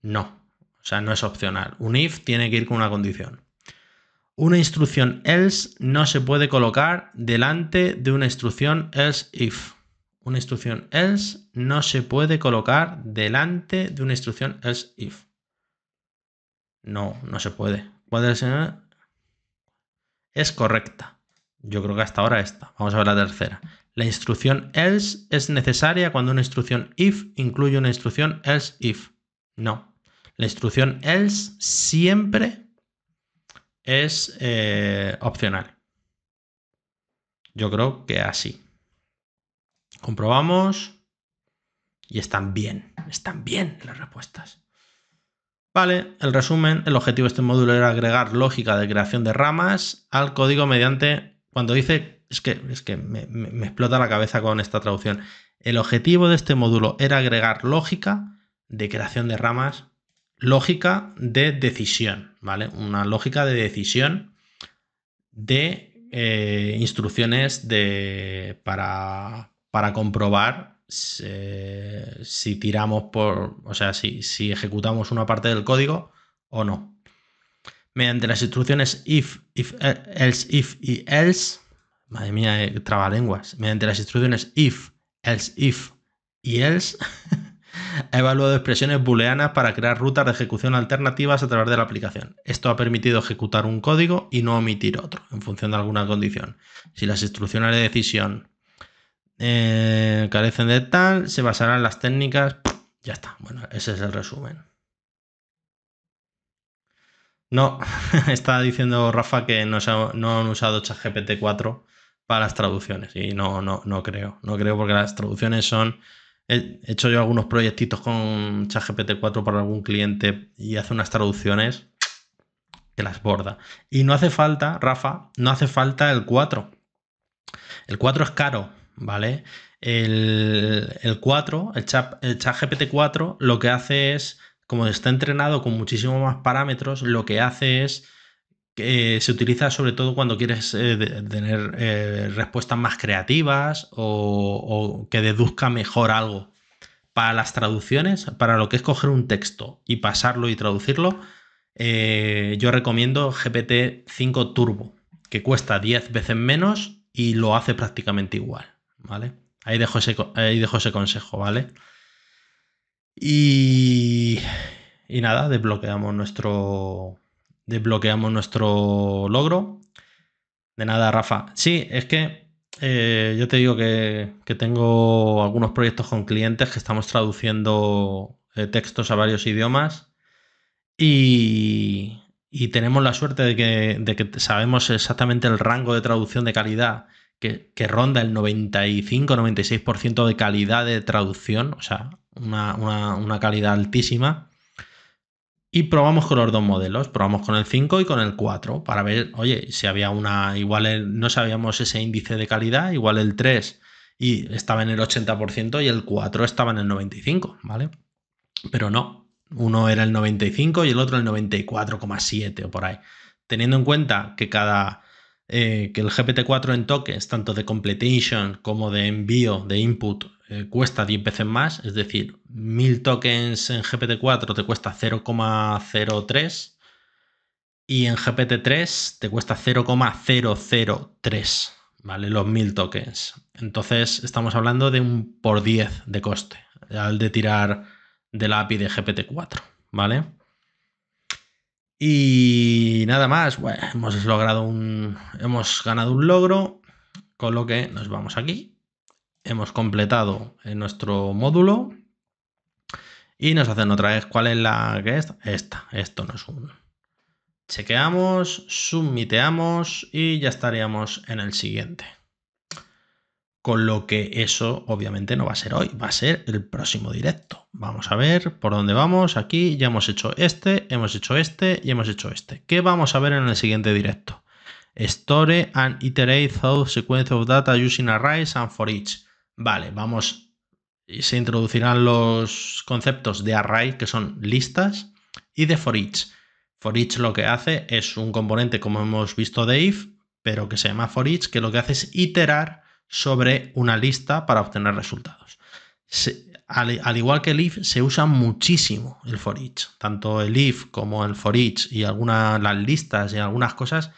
No, o sea, no es opcional. Un if tiene que ir con una condición. Una instrucción else no se puede colocar delante de una instrucción else if. Una instrucción else no se puede colocar delante de una instrucción else if. No, no se puede. ¿Puede ser? Es correcta. Yo creo que hasta ahora esta. Vamos a ver la tercera. La instrucción else es necesaria cuando una instrucción if incluye una instrucción else if. No. La instrucción else siempre es eh, opcional. Yo creo que así. Comprobamos. Y están bien, están bien las respuestas. Vale, el resumen, el objetivo de este módulo era agregar lógica de creación de ramas al código mediante cuando dice, es que, es que me, explota la cabeza con esta traducción, el objetivo de este módulo era agregar lógica de creación de ramas, lógica de decisión, ¿vale? Una lógica de decisión de eh, instrucciones de, para, comprobar eh, si tiramos por, o sea, si, si ejecutamos una parte del código o no, mediante las instrucciones if, if, eh, else, if y else. Madre mía, eh, trabalenguas. Mediante las instrucciones if, else, if y else. ha evaluado expresiones booleanas para crear rutas de ejecución alternativas a través de la aplicación. Esto ha permitido ejecutar un código y no omitir otro en función de alguna condición. Si las instrucciones de decisión eh, carecen de tal, se basarán en las técnicas. Ya está. Bueno, ese es el resumen. No, está diciendo Rafa que no, han usado ChatGPT 4 para las traducciones y no, no, no creo, no creo porque las traducciones son... He hecho yo algunos proyectitos con ChatGPT 4 para algún cliente y hace unas traducciones que las borda. Y no hace falta, Rafa, no hace falta el 4. El 4 es caro, ¿vale? El, el 4, el, chat, el ChatGPT 4 lo que hace es como está entrenado con muchísimos más parámetros, lo que hace es que eh, se utiliza sobre todo cuando quieres eh, tener eh, respuestas más creativas o, que deduzca mejor algo. Para las traducciones, para lo que es coger un texto y pasarlo y traducirlo, yo recomiendo GPT-5 Turbo, que cuesta 10 veces menos y lo hace prácticamente igual, ¿vale? Ahí dejo ese, ahí dejo ese consejo, ¿vale? Y, nada, desbloqueamos nuestro, desbloqueamos nuestro logro. De nada, Rafa. Sí, es que eh, yo te digo que, tengo algunos proyectos con clientes que estamos traduciendo eh, textos a varios idiomas y, tenemos la suerte de que, sabemos exactamente el rango de traducción de calidad que, que ronda el 95-96% de calidad de traducción. O sea, una, calidad altísima. Y probamos con los dos modelos, probamos con el 5 y con el 4 para ver, oye, si había una, igual el, no sabíamos ese índice de calidad, igual el 3 y estaba en el 80% y el 4 estaba en el 95, ¿vale? Pero no, uno era el 95 y el otro el 94,7 o por ahí. Teniendo en cuenta que cada eh, que el GPT-4 en toques, tanto de completation como de envío de input, eh, cuesta 10 veces más, es decir, 1000 tokens en GPT-4 te cuesta 0,03 y en GPT-3 te cuesta 0,003, ¿vale? Los 1000 tokens. Entonces estamos hablando de un por 10 de coste al de tirar del API de GPT-4, ¿vale? Y nada más, hemos logrado un. Hemos ganado un logro, con lo que nos vamos aquí hemos completado eh, nuestro módulo y nos hacen otra vez cuál es la que es esta. Esto no es uno. Chequeamos, submiteamos y ya estaríamos en el siguiente. Con lo que eso obviamente no va a ser hoy, va a ser el próximo directo. Vamos a ver por dónde vamos. Aquí ya hemos hecho este, hemos hecho este y hemos hecho este. ¿Qué vamos a ver en el siguiente directo? Store and iterate through sequence of data using arrays and for each. Vale, vamos. Se introducirán los conceptos de array, que son listas, y de for each. For each lo que hace es un componente, como hemos visto, de if, pero que se llama for each, que lo que hace es iterar sobre una lista para obtener resultados. al, igual que el if, se usa muchísimo el for each. Tanto el if como el for each y algunas las listas y algunas cosas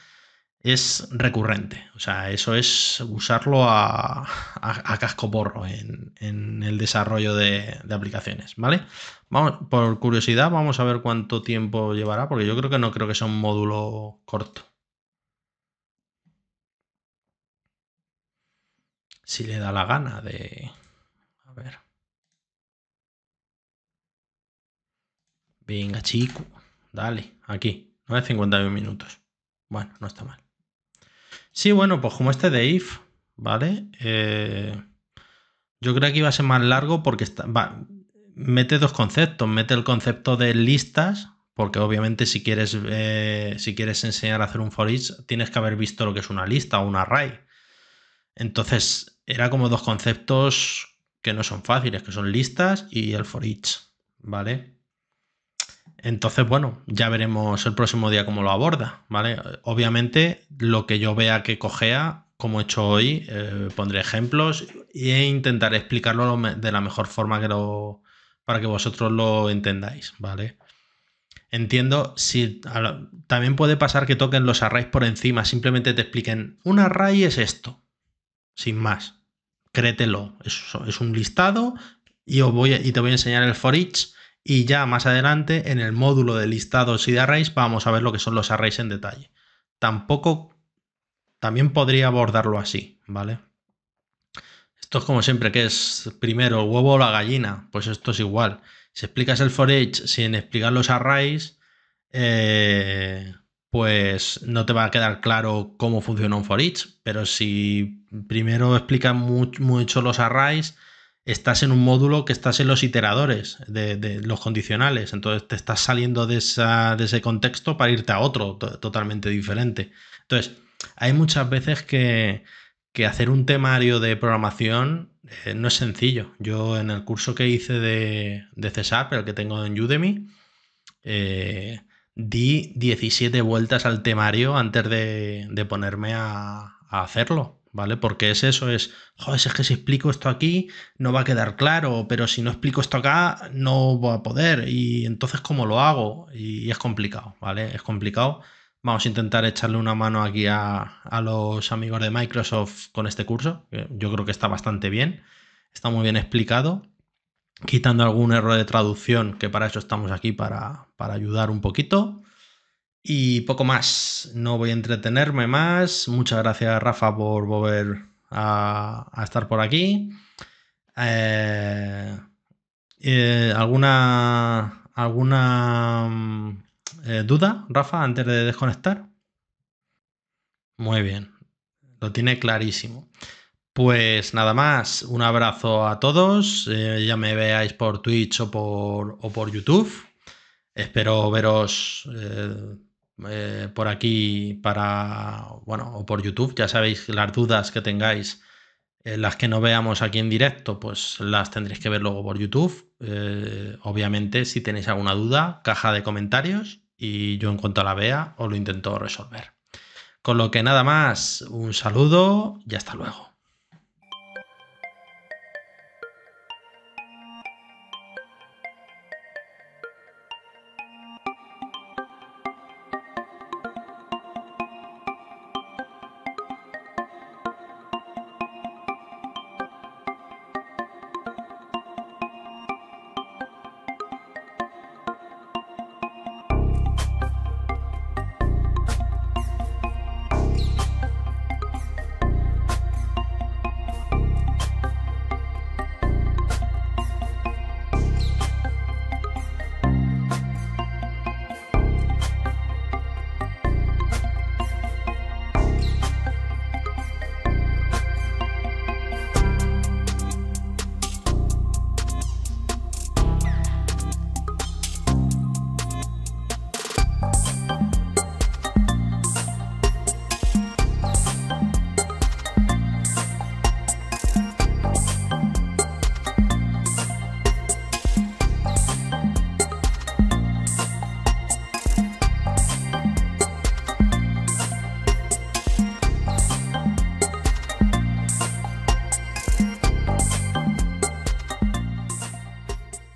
es recurrente. O sea, eso es usarlo a, a, casco porro en, el desarrollo de, aplicaciones, ¿vale? Vamos, por curiosidad, vamos a ver cuánto tiempo llevará, porque yo creo que no creo que sea un módulo corto. Si le da la gana de... A ver. Venga, chico. Dale, aquí. No minutos. Bueno, no está mal. Sí, bueno, pues como este de If, ¿vale? Eh, yo creo que iba a ser más largo porque mete dos conceptos. Mete el concepto de listas, porque obviamente si quieres, eh, si quieres enseñar a hacer un for each, tienes que haber visto lo que es una lista o un array. Entonces, era como dos conceptos que no son fáciles, que son listas y el for each, ¿vale? Entonces, bueno, ya veremos el próximo día cómo lo aborda, ¿vale? Obviamente, lo que yo vea que cojea, como he hecho hoy, eh, pondré ejemplos e intentaré explicarlo de la mejor forma para que vosotros lo entendáis, ¿vale? Entiendo si también puede pasar que toquen los arrays por encima, simplemente te expliquen un array es esto, sin más. Créetelo, es, es un listado y, os voy y te voy a enseñar el for each y ya más adelante en el módulo de listados y de arrays vamos a ver lo que son los arrays en detalle. Tampoco, también podría abordarlo así, ¿vale? Esto es como siempre que es primero el huevo o la gallina, pues esto es igual. Si explicas el for sin explicar los arrays, eh, pues no te va a quedar claro cómo funciona un for pero si primero explicas mucho, mucho los arrays, estás en un módulo que estás en los iteradores, de, los condicionales, entonces te estás saliendo de, ese contexto para irte a otro totalmente diferente. Entonces, hay muchas veces que, hacer un temario de programación eh, no es sencillo. Yo en el curso que hice de, César, pero el que tengo en Udemy, eh, di 17 vueltas al temario antes de, ponerme a hacerlo ¿vale? Porque es eso, es, joder, es que si explico esto aquí no va a quedar claro, pero si no explico esto acá no voy a poder, y entonces ¿cómo lo hago? Y, es complicado, ¿vale? Es complicado. Vamos a intentar echarle una mano aquí a, a los amigos de Microsoft con este curso, yo creo que está bastante bien, está muy bien explicado, quitando algún error de traducción, que para eso estamos aquí, para, para ayudar un poquito. Y poco más, no voy a entretenerme más. Muchas gracias Rafa por volver a, estar por aquí. Eh, eh, ¿Alguna, alguna mm, eh, duda, Rafa, antes de desconectar? Muy bien, lo tiene clarísimo. Pues nada más, un abrazo a todos, ya me veáis por Twitch o por, o por YouTube. Espero veros eh, por aquí para, bueno, o por YouTube. Ya sabéis las dudas que tengáis, eh, las que no veamos aquí en directo, pues las tendréis que ver luego por YouTube. Eh, obviamente, si tenéis alguna duda, caja de comentarios y yo en cuanto la vea os lo intento resolver. Con lo que nada más, un saludo y hasta luego.